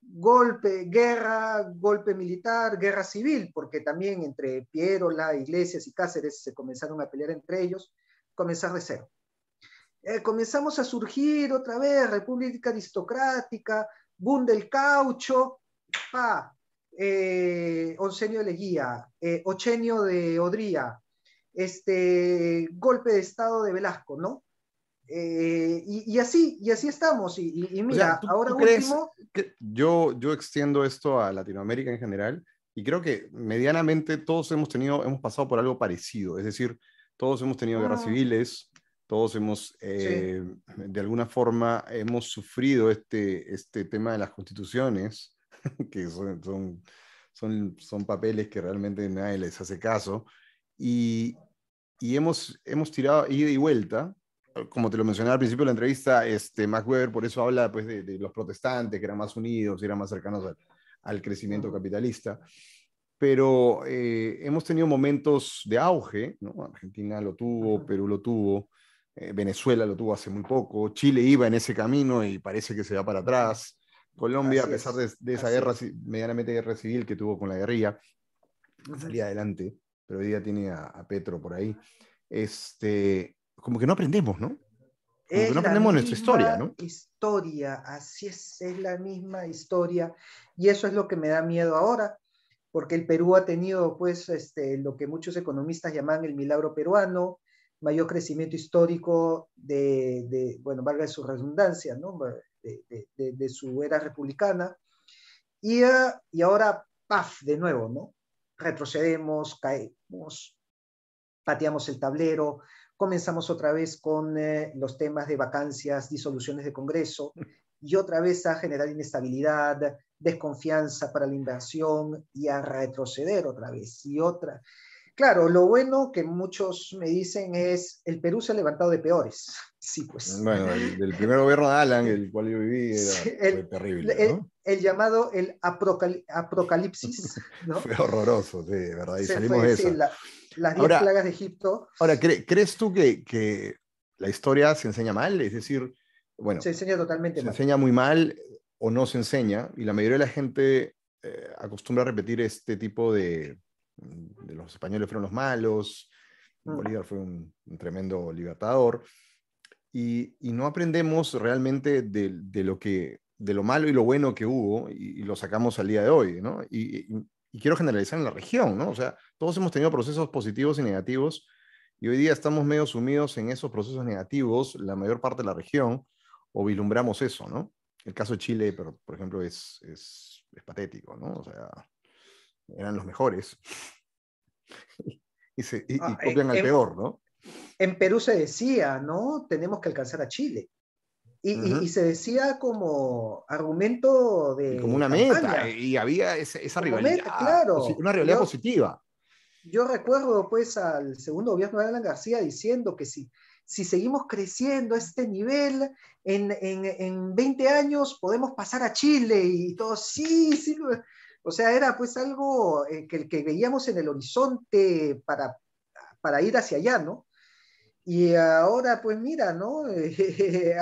golpe, guerra, golpe militar, guerra civil, porque también entre la Iglesias y Cáceres se comenzaron a pelear entre ellos, comenzar de cero. Eh, comenzamos a surgir otra vez república aristocrática, boom del caucho, pa, eh, Oncenio de Leguía, eh, Ochenio de Odría, este, golpe de Estado de Velasco, ¿no? Eh, y, así, y así estamos. Y, mira, ahora último... yo, yo extiendo esto a Latinoamérica en general y creo que medianamente todos hemos tenido, hemos pasado por algo parecido. Es decir, todos hemos tenido guerras ah. civiles, todos hemos, eh, de alguna forma, hemos sufrido este, este tema de las constituciones, (laughs) que son, son, son, papeles que realmente nadie les hace caso. Y, y hemos, hemos tirado ida y vuelta, como te lo mencioné al principio de la entrevista, este, Max Weber por eso habla pues, de, los protestantes, que eran más unidos, eran más cercanos al, crecimiento capitalista. Pero eh, hemos tenido momentos de auge, ¿no? Argentina lo tuvo, Perú lo tuvo, eh, Venezuela lo tuvo hace muy poco, Chile iba en ese camino y parece que se va para atrás. Colombia, a pesar de, esa guerra, medianamente guerra civil que tuvo con la guerrilla, salía adelante, pero hoy día tiene a, a Petro por ahí. Este, como que no aprendemos, ¿no? no aprendemos nuestra historia, ¿no? Historia, así es, es la misma historia. Y eso es lo que me da miedo ahora, porque el Perú ha tenido, pues, este, lo que muchos economistas llaman el milagro peruano, mayor crecimiento histórico de, de bueno, valga su redundancia, ¿no? De, su era republicana. Y, eh, y ahora, paf, de nuevo, ¿no? Retrocedemos, caemos, pateamos el tablero, Comenzamos otra vez con eh, los temas de vacancias, disoluciones de Congreso y otra vez a generar inestabilidad, desconfianza para la inversión y a retroceder otra vez y otra. Claro, lo bueno que muchos me dicen es, el Perú se ha levantado de peores. (laughs) Sí, pues. Bueno, el, primer gobierno de Alan, el cual yo viví, era, fue terrible. El, ¿no? el llamado el apocalipsis, (laughs) ¿no? fue horroroso, sí, de verdad. Y salimos de eso las diez plagas de Egipto. Ahora, ¿crees tú que, la historia se enseña mal? Es decir, bueno. Se enseña totalmente mal. Se enseña muy mal o no se enseña, y la mayoría de la gente eh, acostumbra a repetir este tipo de, los españoles fueron los malos, mm. Bolívar fue un, tremendo libertador, y, no aprendemos realmente de, lo que de lo malo y lo bueno que hubo y, lo sacamos al día de hoy, ¿no? Y, y quiero generalizar en la región, ¿no? O sea, todos hemos tenido procesos positivos y negativos y hoy día estamos medio sumidos en esos procesos negativos, la mayor parte de la región, o vislumbramos eso, ¿no? El caso de Chile, por, por ejemplo, es, es, patético, ¿no? O sea, eran los mejores (laughs) y, ah, copian al peor, ¿no? En Perú se decía, ¿no? Tenemos que alcanzar a Chile. Y, se decía como argumento de. Como una meta, y había esa, esa rivalidad. claro. Una rivalidad positiva. Yo recuerdo, pues, al segundo gobierno de Alan García diciendo que si, si seguimos creciendo a este nivel, en, 20 años podemos pasar a Chile y todo. Sí, sí. O sea, era pues algo eh, que, que veíamos en el horizonte para, para ir hacia allá, ¿no? Y ahora, pues mira, ¿no? (laughs) Eh,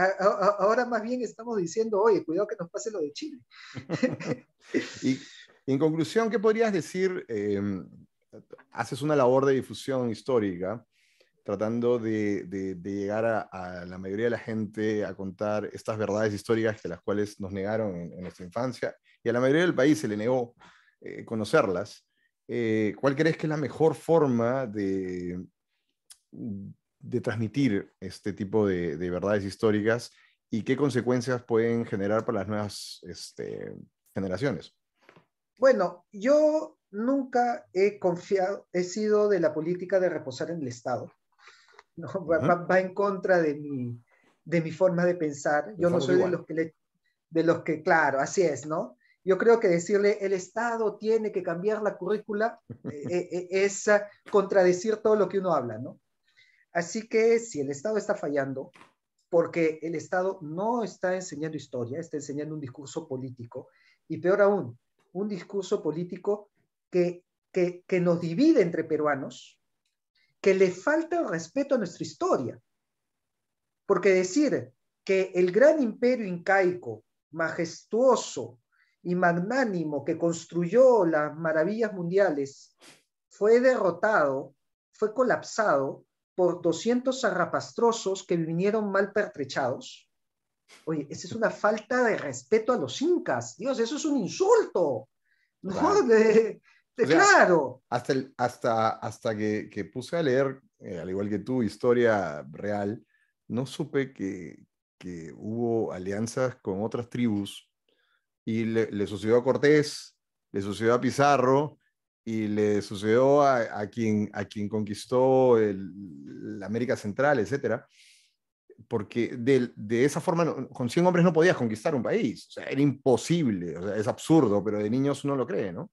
ahora más bien estamos diciendo, oye, cuidado que nos pase lo de Chile. (laughs) y en conclusión, ¿qué podrías decir? Em, haces una labor de difusión histórica, tratando de, de, llegar a, la mayoría de la gente a contar estas verdades históricas que las cuales nos negaron en, nuestra infancia y a la mayoría del país se le negó eh, conocerlas. Eh, ¿Cuál crees que es la mejor forma de de transmitir este tipo de, verdades históricas y qué consecuencias pueden generar para las nuevas este, generaciones? Bueno, yo nunca he confiado, he sido de la política de reposar en el Estado. (laughs) va, en contra de mi, de mi forma de pensar. Yo no soy de los, que de los que, claro, así es, ¿no? Yo creo que decirle el Estado tiene que cambiar la currícula (laughs) eh, eh, eh, es contradecir todo lo que uno habla, ¿no? Así que si el Estado está fallando, porque el Estado no está enseñando historia, está enseñando un discurso político, y peor aún, un discurso político que, que, nos divide entre peruanos, que le falta el respeto a nuestra historia. Porque decir que el gran imperio incaico, majestuoso y magnánimo que construyó las maravillas mundiales, fue derrotado, fue colapsado por 200 zarrapastrosos que vinieron mal pertrechados. Oye, esa es una falta de respeto a los incas. Dios, eso es un insulto. ¿no? Claro. claro. Hasta, hasta, hasta que, que puse a leer, eh, al igual que tú, historia real, no supe que, hubo alianzas con otras tribus y le, le, sucedió a Cortés, le sucedió a Pizarro y le sucedió a, a, quien, a quien conquistó el, la América Central, etcétera, porque de, de esa forma con 100 hombres no podías conquistar un país, o era imposible, es absurdo, pero de niños uno lo cree, ¿no?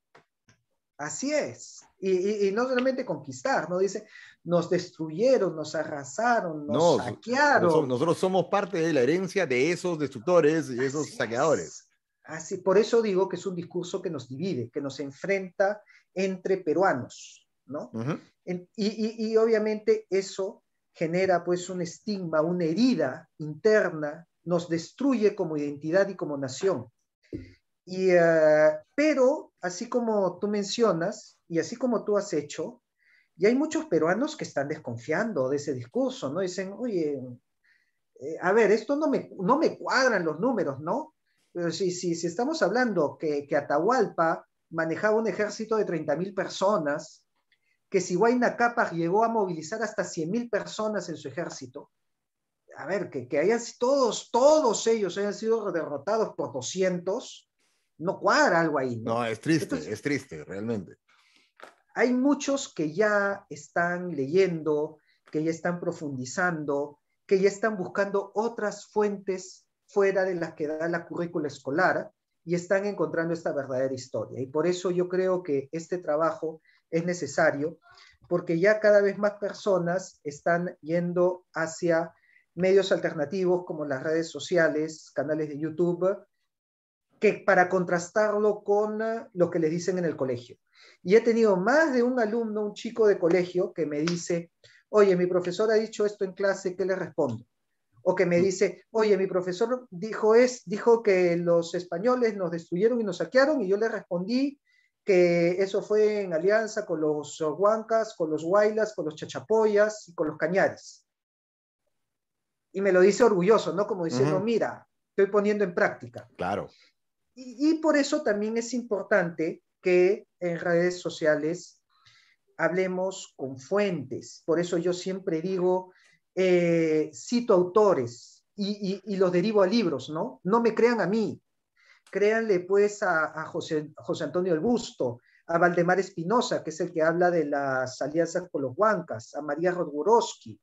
Así es. Y, no solamente conquistar, ¿no? Dice, nos destruyeron, nos arrasaron, nos saquearon. Nosotros somos parte de la herencia de esos destructores y esos saqueadores. Así, ah, por eso digo que es un discurso que nos divide, que nos enfrenta entre peruanos, ¿no? y, obviamente eso genera pues un estigma, una herida interna, nos destruye como identidad y como nación. Eh, pero, así como tú mencionas y así como tú has hecho, y hay muchos peruanos que están desconfiando de ese discurso, ¿no? Dicen, oye, eh, a ver, esto no no me cuadran los números, ¿no? si, estamos hablando que, Atahualpa manejaba un ejército de 30.000 personas, que si Huayna llegó a movilizar hasta 100.000 personas en su ejército, a ver, que, hayan, todos, todos ellos hayan sido derrotados por 200, no cuadra algo ahí. No, es triste, es triste, realmente. Hay muchos que ya están leyendo, que ya están profundizando, que ya están buscando otras fuentes fuera de las que da la currícula escolar y están encontrando esta verdadera historia. Y por eso yo creo que este trabajo es necesario, porque ya cada vez más personas están yendo hacia medios alternativos como las redes sociales, canales de YouTube, que para contrastarlo con eh, lo que les dicen en el colegio. Y he tenido más de un alumno, un chico de colegio, que me dice, oye, mi profesor ha dicho esto en clase, ¿qué le respondo? o que me mm. dice, oye, mi profesor dijo, es, dijo que los españoles nos destruyeron y nos saquearon, y yo le respondí que eso fue en alianza con los huancas, con los huaylas, con los chachapoyas y con los cañares. Y me lo dice orgulloso, ¿no? Como diciendo, mira, estoy poniendo en práctica. Claro. Y, y por eso también es importante que en redes sociales hablemos con fuentes. Por eso yo siempre digo, eh, cito autores y, los derivo a libros, ¿no? No me crean a mí, créanle pues a, José, José Antonio El Busto, a Valdemar Espinosa, que es el que habla de las alianzas con los huancas, a María Rodgorowski,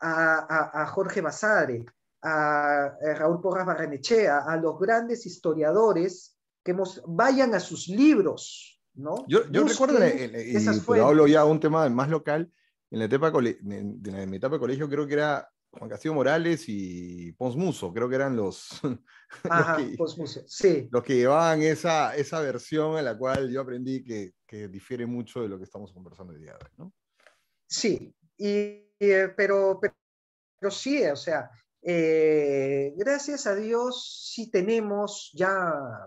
a, Jorge Basadre, a, Raúl Porras Barrenechea, a los grandes historiadores que vayan a sus libros, ¿no? Yo, yo recuerdo, y, hablo ya de un tema más local, en mi etapa de colegio creo que era Juan Castillo Morales y Pons Muso, creo que eran (laughs) los, que, llevaban esa, esa versión a la cual yo aprendí que, difiere mucho de lo que estamos conversando hoy día. Sí, eh, pero, pero, sí, o sea, eh, gracias a Dios sí tenemos ya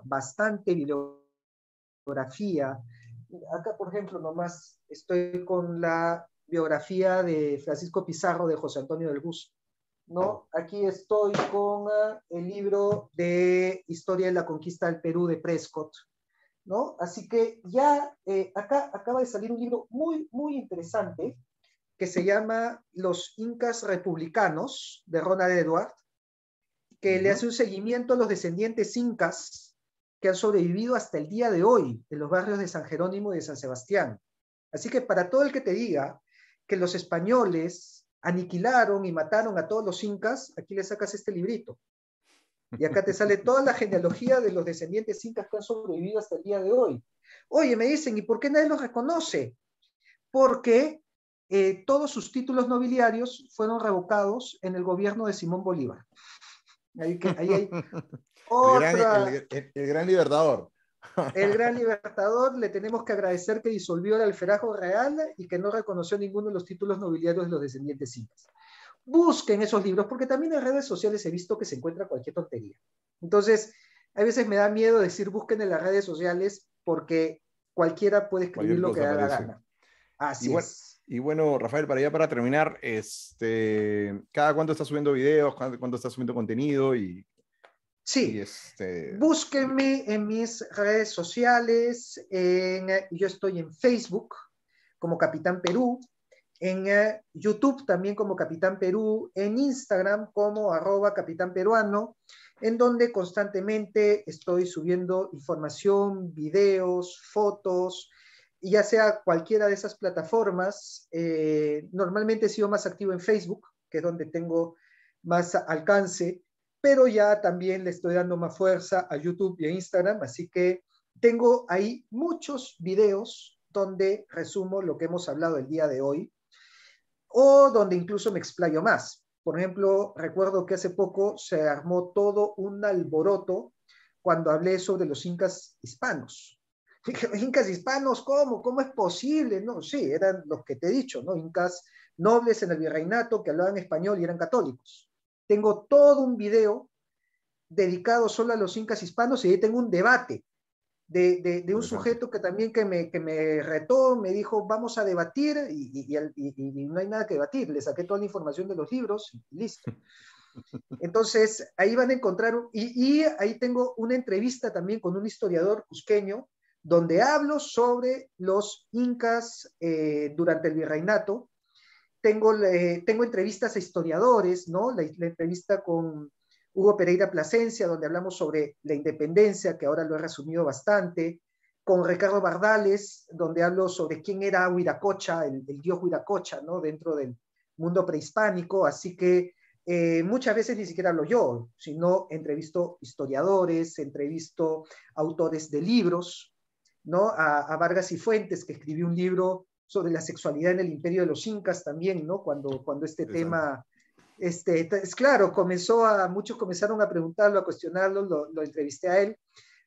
bastante bibliografía. Acá, por ejemplo, nomás estoy con la biografía de Francisco Pizarro de José Antonio del Gus. ¿no? Aquí estoy con ah, el libro de Historia de la Conquista del Perú de Prescott. ¿no? Así que ya eh, acá acaba de salir un libro muy, muy interesante que se llama Los Incas Republicanos de Ronald Edward, que le hace un seguimiento a los descendientes incas que han sobrevivido hasta el día de hoy en los barrios de San Jerónimo y de San Sebastián. Así que para todo el que te diga que los españoles aniquilaron y mataron a todos los incas, aquí le sacas este librito. Y acá te sale toda la genealogía de los descendientes incas que han sobrevivido hasta el día de hoy. Oye, me dicen, ¿y por qué nadie los reconoce? Porque eh, todos sus títulos nobiliarios fueron revocados en el gobierno de Simón Bolívar. Ahí, hay (laughs) el gran libertador. El gran libertador le tenemos que agradecer que disolvió el alferajo real y que no reconoció ninguno de los títulos nobiliarios de los descendientes incas. Busquen esos libros porque también en redes sociales he visto que se encuentra cualquier tontería. Entonces, a veces me da miedo decir busquen en las redes sociales porque cualquiera puede escribir lo que da la gana. Así y bueno, es. Y bueno, Rafael, para ya para terminar, este, cada cuánto está subiendo videos, cuánto, está subiendo contenido y Sí, este, búsquenme en mis redes sociales, eh, yo estoy en Facebook como Capitán Perú, en eh, YouTube también como Capitán Perú, en Instagram como arroba Capitán Peruano, en donde constantemente estoy subiendo información, videos, fotos, ya sea cualquiera de esas plataformas. Eh, normalmente he sido más activo en Facebook, que es donde tengo más alcance, pero ya también le estoy dando más fuerza a YouTube y a Instagram, así que tengo ahí muchos videos donde resumo lo que hemos hablado el día de hoy o donde incluso me explayo más. Por ejemplo, recuerdo que hace poco se armó todo un alboroto cuando hablé sobre los incas hispanos. (laughs) incas hispanos, ¿cómo? ¿Cómo es posible? No, sí, eran los que te he dicho, ¿no? Incas nobles en el virreinato que hablaban español y eran católicos. Tengo todo un video dedicado solo a los incas hispanos y ahí tengo un debate de, un sujeto que también que me, me, retó, me dijo, vamos a debatir y, no hay nada que debatir, le saqué toda la información de los libros y listo. (laughs) Entonces, ahí van a encontrar, y, ahí tengo una entrevista también con un historiador cusqueño, donde hablo sobre los incas eh, durante el virreinato, tengo, eh, tengo entrevistas a historiadores, ¿no? La, entrevista con Hugo Pereira Plasencia, donde hablamos sobre la independencia, que ahora lo he resumido bastante, con Ricardo Bardales, donde hablo sobre quién era Huiracocha, el, dios Huiracocha, ¿no? Dentro del mundo prehispánico, así que eh, muchas veces ni siquiera hablo yo, sino entrevisto historiadores, entrevisto autores de libros, ¿no? A, a Vargas y Fuentes, que escribió un libro sobre la sexualidad en el imperio de los incas también, ¿no? Cuando, cuando este tema, este, es claro, comenzó a, muchos comenzaron a preguntarlo, a cuestionarlo, lo entrevisté a él.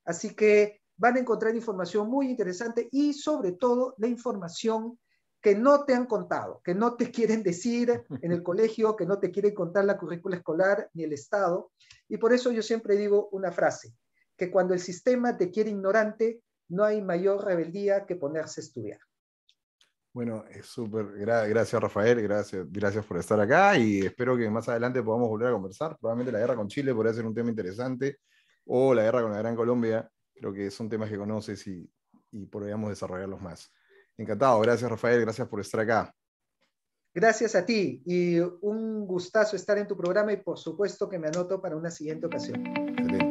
Así que van a encontrar información muy interesante y sobre todo la información que no te han contado, que no te (laughs) quieren decir en el colegio, que no te quieren contar la currícula escolar ni el Estado. Y por eso yo siempre digo una frase, que cuando el sistema te quiere ignorante, no hay mayor rebeldía que ponerse a estudiar. Bueno, es súper. gracias, Rafael. Gracias, gracias por estar acá y espero que más adelante podamos volver a conversar. Probablemente la guerra con Chile podría ser un tema interesante o la guerra con la Gran Colombia. Creo que son temas que conoces y, y podríamos desarrollarlos más. Encantado. Gracias, Rafael. Gracias por estar acá. Gracias a ti y un gustazo estar en tu programa y por supuesto que me anoto para una siguiente ocasión. Excelente.